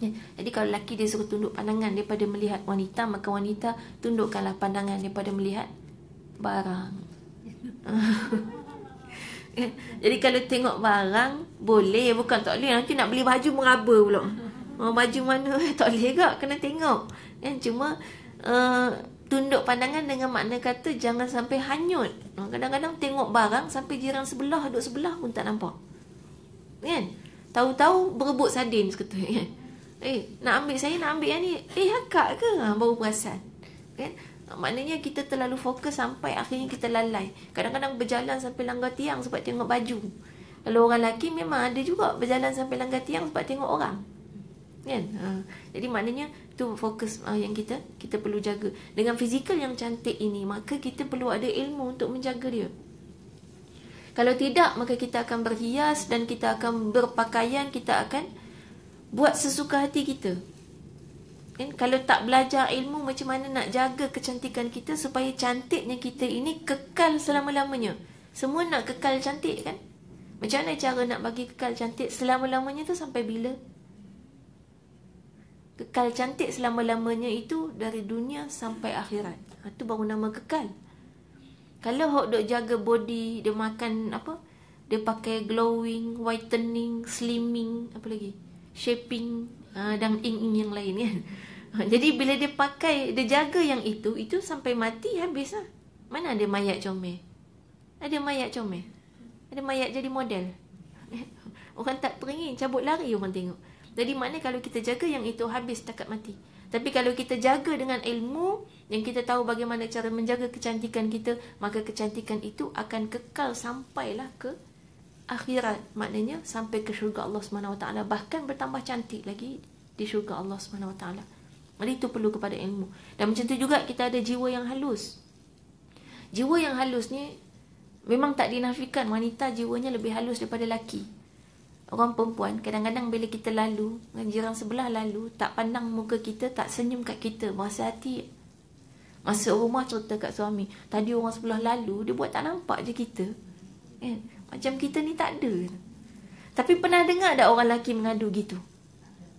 Ya. Jadi kalau lelaki dia suruh tunduk pandangan daripada melihat wanita, maka wanita tundukkanlah pandangan daripada melihat barang. Ya. Jadi kalau tengok barang Boleh bukan tak boleh Nanti nak beli baju meraba pula oh, Baju mana tak boleh kak Kena tengok ya, Cuma uh, Tunduk pandangan dengan makna kata Jangan sampai hanyut oh, Kadang-kadang tengok barang Sampai jiran sebelah Duduk sebelah pun tak nampak Kan Tahu-tahu berebut sadin seketul Kan Eh, nak ambil saya nak ambil yang ni. Eh, akak ke? Ah, baru perasan. Kan? Maknanya kita terlalu fokus sampai akhirnya kita lalai. Kadang-kadang berjalan sampai langgar tiang sebab tengok baju. Kalau orang lelaki memang ada juga berjalan sampai langgar tiang sebab tengok orang. Kan? Ha. Jadi maknanya tu fokus uh, yang kita kita perlu jaga. Dengan fizikal yang cantik ini, maka kita perlu ada ilmu untuk menjaga dia. Kalau tidak, maka kita akan berhias dan kita akan berpakaian, kita akan buat sesuka hati kita kan kalau tak belajar ilmu macam mana nak jaga kecantikan kita supaya cantiknya kita ini kekal selama-lamanya semua nak kekal cantik kan macam mana cara nak bagi kekal cantik selama-lamanya tu sampai bila kekal cantik selama-lamanya itu dari dunia sampai akhirat itu ha, baru nama kekal kalau hok dok jaga body dia makan apa dia pakai glowing whitening slimming apa lagi shaping uh, dan ing-ing yang lain kan. Jadi bila dia pakai, dia jaga yang itu, itu sampai mati habis lah. Mana ada mayat comel? Ada mayat comel? Ada mayat jadi model? orang tak teringin, cabut lari orang tengok. Jadi mana kalau kita jaga yang itu habis takat mati. Tapi kalau kita jaga dengan ilmu yang kita tahu bagaimana cara menjaga kecantikan kita, maka kecantikan itu akan kekal sampailah ke akhirat maknanya sampai ke syurga Allah Subhanahu Wa Taala bahkan bertambah cantik lagi di syurga Allah Subhanahu Wa Taala Mari itu perlu kepada ilmu dan macam tu juga kita ada jiwa yang halus jiwa yang halus ni memang tak dinafikan wanita jiwanya lebih halus daripada laki orang perempuan kadang-kadang bila kita lalu dengan jiran sebelah lalu tak pandang muka kita tak senyum kat kita masa hati masa rumah cerita kat suami tadi orang sebelah lalu dia buat tak nampak je kita kan eh? Macam kita ni tak ada. Tapi pernah dengar ada orang lelaki mengadu gitu?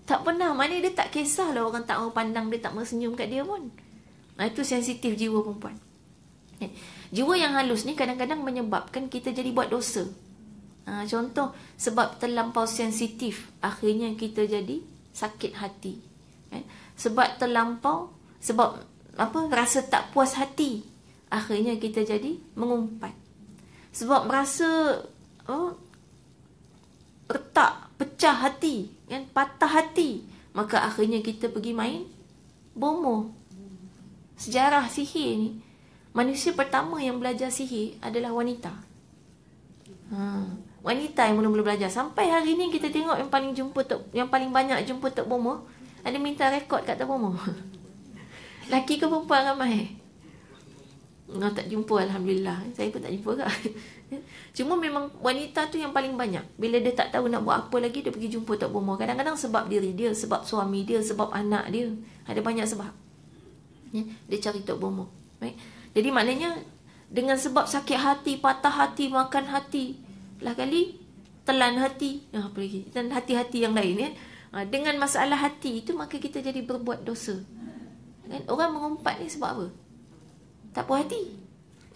Tak pernah. Maknanya dia tak kisahlah orang tak mau pandang dia, tak mahu senyum kat dia pun. Nah, itu sensitif jiwa perempuan. Eh, jiwa yang halus ni kadang-kadang menyebabkan kita jadi buat dosa. Ha, contoh, sebab terlampau sensitif, akhirnya kita jadi sakit hati. Eh, sebab terlampau, sebab apa rasa tak puas hati, akhirnya kita jadi mengumpat sebab merasa oh, retak, pecah hati, kan? patah hati. Maka akhirnya kita pergi main bomo. Sejarah sihir ni, manusia pertama yang belajar sihir adalah wanita. Ha. Wanita yang mula-mula belajar. Sampai hari ni kita tengok yang paling jumpa tok, yang paling banyak jumpa tok bomo, ada minta rekod kat tok bomo. Laki ke perempuan ramai? Laki. Nah, tak jumpa Alhamdulillah Saya pun tak jumpa kak Cuma memang wanita tu yang paling banyak Bila dia tak tahu nak buat apa lagi Dia pergi jumpa tok bomo Kadang-kadang sebab diri dia Sebab suami dia Sebab anak dia Ada banyak sebab ya, Dia cari tok bomoh Jadi maknanya Dengan sebab sakit hati Patah hati Makan hati Lah kali Telan hati ah, Apa lagi Dan hati-hati yang lain ya. ah, Dengan masalah hati itu Maka kita jadi berbuat dosa kan? Orang mengumpat ni sebab apa? tak puas hati.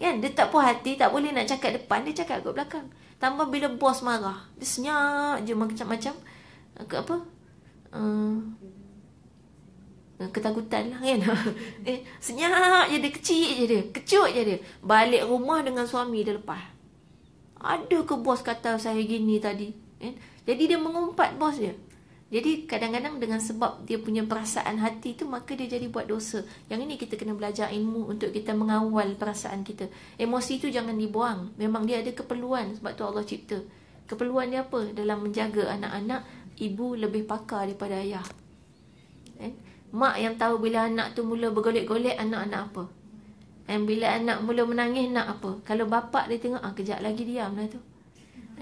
Kan? Dia tak puas hati, tak boleh nak cakap depan, dia cakap kat belakang. Tambah bila bos marah, dia senyap je macam-macam. Ke apa? Uh, ketakutan lah kan eh, Senyap je dia Kecil je dia Kecut je dia Balik rumah dengan suami dia lepas Ada ke bos kata saya gini tadi eh, Jadi dia mengumpat bos dia jadi kadang-kadang dengan sebab dia punya perasaan hati tu maka dia jadi buat dosa. Yang ini kita kena belajar ilmu untuk kita mengawal perasaan kita. Emosi tu jangan dibuang. Memang dia ada keperluan sebab tu Allah cipta. Keperluan dia apa? Dalam menjaga anak-anak, ibu lebih pakar daripada ayah. Eh? Mak yang tahu bila anak tu mula bergolek-golek, anak-anak apa? Dan bila anak mula menangis, nak apa? Kalau bapak dia tengok, ah, kejap lagi diam lah tu.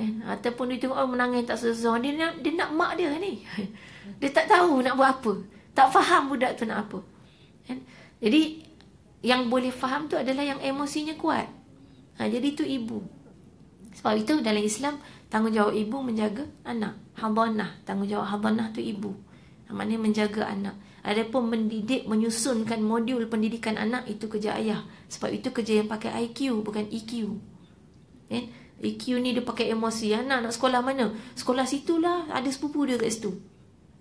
Kan? Ataupun dia tengok orang oh, menangis tak sesuai dia, nak, dia nak mak dia ni. dia tak tahu nak buat apa. Tak faham budak tu nak apa. Kan? Jadi, yang boleh faham tu adalah yang emosinya kuat. Ha, jadi tu ibu. Sebab itu dalam Islam, tanggungjawab ibu menjaga anak. Hadhanah. Tanggungjawab hadhanah tu ibu. Ha, maknanya menjaga anak. Adapun mendidik, menyusunkan modul pendidikan anak itu kerja ayah. Sebab itu kerja yang pakai IQ, bukan EQ. Kan? Eh, EQ ni dia pakai emosi Anak nak sekolah mana Sekolah situ lah Ada sepupu dia kat situ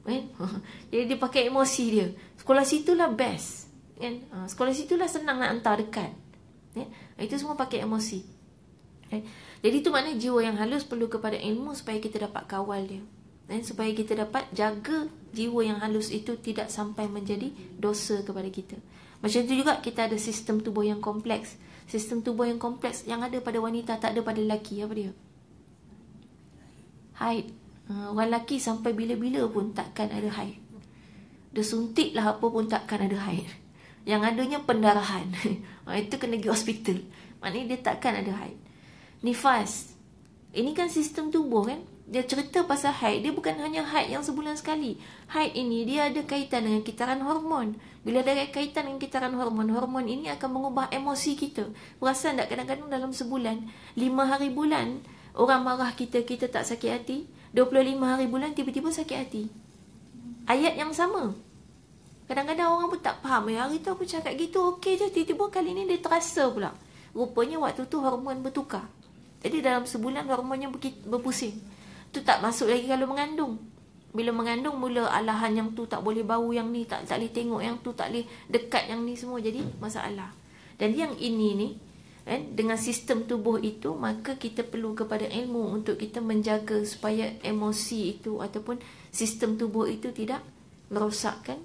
kan? Jadi dia pakai emosi dia Sekolah situ lah best kan? Ha, sekolah situ lah senang nak hantar dekat kan? Ha, itu semua pakai emosi kan? Jadi itu maknanya jiwa yang halus Perlu kepada ilmu Supaya kita dapat kawal dia kan? Supaya kita dapat jaga Jiwa yang halus itu Tidak sampai menjadi dosa kepada kita Macam tu juga kita ada sistem tubuh yang kompleks sistem tubuh yang kompleks yang ada pada wanita tak ada pada lelaki apa dia haid uh, orang lelaki sampai bila-bila pun takkan ada haid dia suntik lah apa pun takkan ada haid yang adanya pendarahan ah, itu kena pergi hospital maknanya dia takkan ada haid nifas ini kan sistem tubuh kan dia cerita pasal haid dia bukan hanya haid yang sebulan sekali haid ini dia ada kaitan dengan kitaran hormon bila ada kaitan dengan kitaran hormon hormon ini akan mengubah emosi kita perasan tak kadang-kadang dalam sebulan 5 hari bulan orang marah kita kita tak sakit hati 25 hari bulan tiba-tiba sakit hati ayat yang sama kadang-kadang orang pun tak faham ya, hari tu aku cakap gitu okey je tiba-tiba kali ni dia terasa pula rupanya waktu tu hormon bertukar jadi dalam sebulan hormonnya berpusing tu tak masuk lagi kalau mengandung bila mengandung mula alahan yang tu tak boleh bau yang ni tak tak boleh tengok yang tu tak boleh dekat yang ni semua jadi masalah dan yang ini ni kan dengan sistem tubuh itu maka kita perlu kepada ilmu untuk kita menjaga supaya emosi itu ataupun sistem tubuh itu tidak merosakkan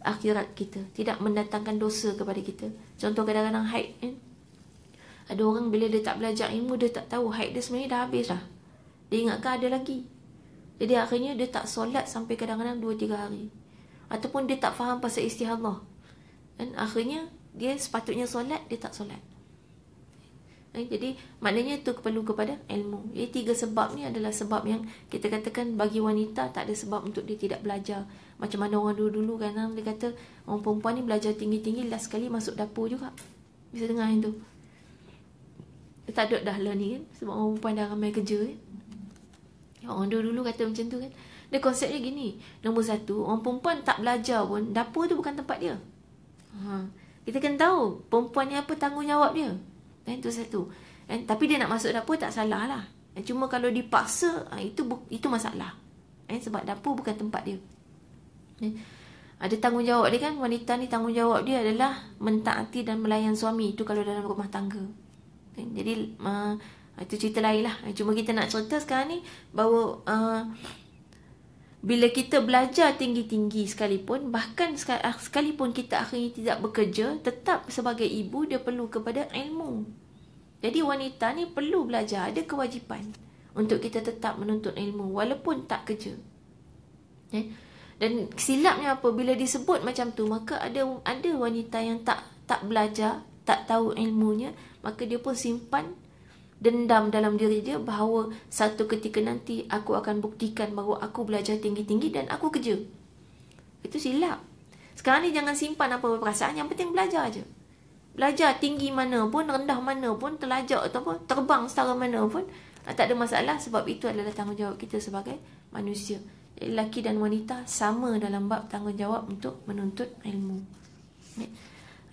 akhirat kita tidak mendatangkan dosa kepada kita contoh kadang-kadang haid kan ada orang bila dia tak belajar ilmu dia tak tahu haid dia sebenarnya dah habis dah dia ingatkan ada lagi Jadi akhirnya dia tak solat sampai kadang-kadang 2-3 hari Ataupun dia tak faham pasal istihallah Dan akhirnya dia sepatutnya solat, dia tak solat eh, jadi maknanya itu perlu kepada ilmu Jadi tiga sebab ni adalah sebab yang Kita katakan bagi wanita tak ada sebab Untuk dia tidak belajar Macam mana orang dulu-dulu kan ha, Dia kata orang perempuan ni belajar tinggi-tinggi Last sekali masuk dapur juga Bisa dengar yang tu Tak ada dah learning kan Sebab orang perempuan dah ramai kerja eh? orang ya dulu-dulu kata macam tu kan. Dia konsepnya gini. Nombor satu, orang perempuan tak belajar pun dapur tu bukan tempat dia. Ha. Kita kena tahu perempuan ni apa tanggungjawab dia. Dan tu satu. Dan, tapi dia nak masuk dapur tak salah lah. Dan, cuma kalau dipaksa, ha, itu itu masalah. Dan, sebab dapur bukan tempat dia. Dan, ada tanggungjawab dia kan. Wanita ni tanggungjawab dia adalah mentaati dan melayan suami. Itu kalau dalam rumah tangga. Dan, jadi... Uh, Ah, itu cerita lain lah. Ah, cuma kita nak cerita sekarang ni bahawa uh, bila kita belajar tinggi-tinggi sekalipun, bahkan sekalipun kita akhirnya tidak bekerja, tetap sebagai ibu dia perlu kepada ilmu. Jadi wanita ni perlu belajar, ada kewajipan untuk kita tetap menuntut ilmu walaupun tak kerja. Eh? Dan silapnya apa bila disebut macam tu maka ada ada wanita yang tak tak belajar, tak tahu ilmunya, maka dia pun simpan dendam dalam diri dia bahawa satu ketika nanti aku akan buktikan bahawa aku belajar tinggi-tinggi dan aku kerja. Itu silap. Sekarang ni jangan simpan apa-apa perasaan, yang penting belajar aja. Belajar tinggi mana pun, rendah mana pun, terlajak ataupun terbang setara mana pun, ah, tak ada masalah sebab itu adalah tanggungjawab kita sebagai manusia. Lelaki dan wanita sama dalam bab tanggungjawab untuk menuntut ilmu.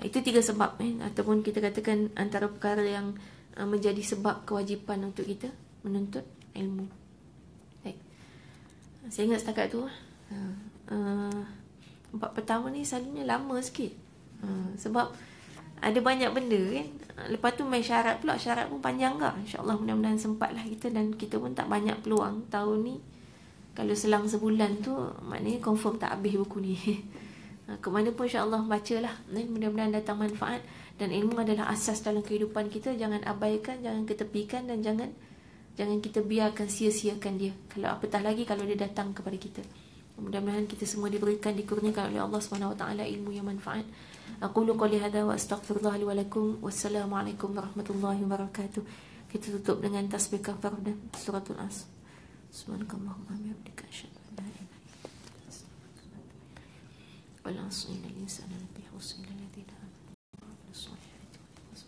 Itu tiga sebab eh? Ataupun kita katakan antara perkara yang Ah, menjadi sebab kewajipan untuk kita menuntut ilmu. Baik. Ah, saya ingat setakat tu. Uh, empat pertama ni selalunya lama sikit. Uh, sebab ada banyak benda kan. Lepas tu main syarat pula. Syarat pun panjang kah. InsyaAllah mudah-mudahan sempatlah kita. Dan kita pun tak banyak peluang tahun ni. Kalau selang sebulan tu. Maknanya confirm tak habis buku ni. Uh, pun insyaAllah baca lah. Mudah-mudahan datang manfaat dan ilmu adalah asas dalam kehidupan kita jangan abaikan jangan ketepikan dan jangan jangan kita biarkan sia-siakan dia kalau apatah lagi kalau dia datang kepada kita mudah-mudahan kita semua diberikan dikurniakan oleh Allah Subhanahu wa taala ilmu yang manfaat aku lu qali hada wa astaghfirullah li wa lakum wassalamu warahmatullahi wabarakatuh kita tutup dengan tasbih kafar dan suratul as subhanakallahumma wa bihamdika asyhadu an la ilaha illa anta astaghfiruka wa atubu ilaik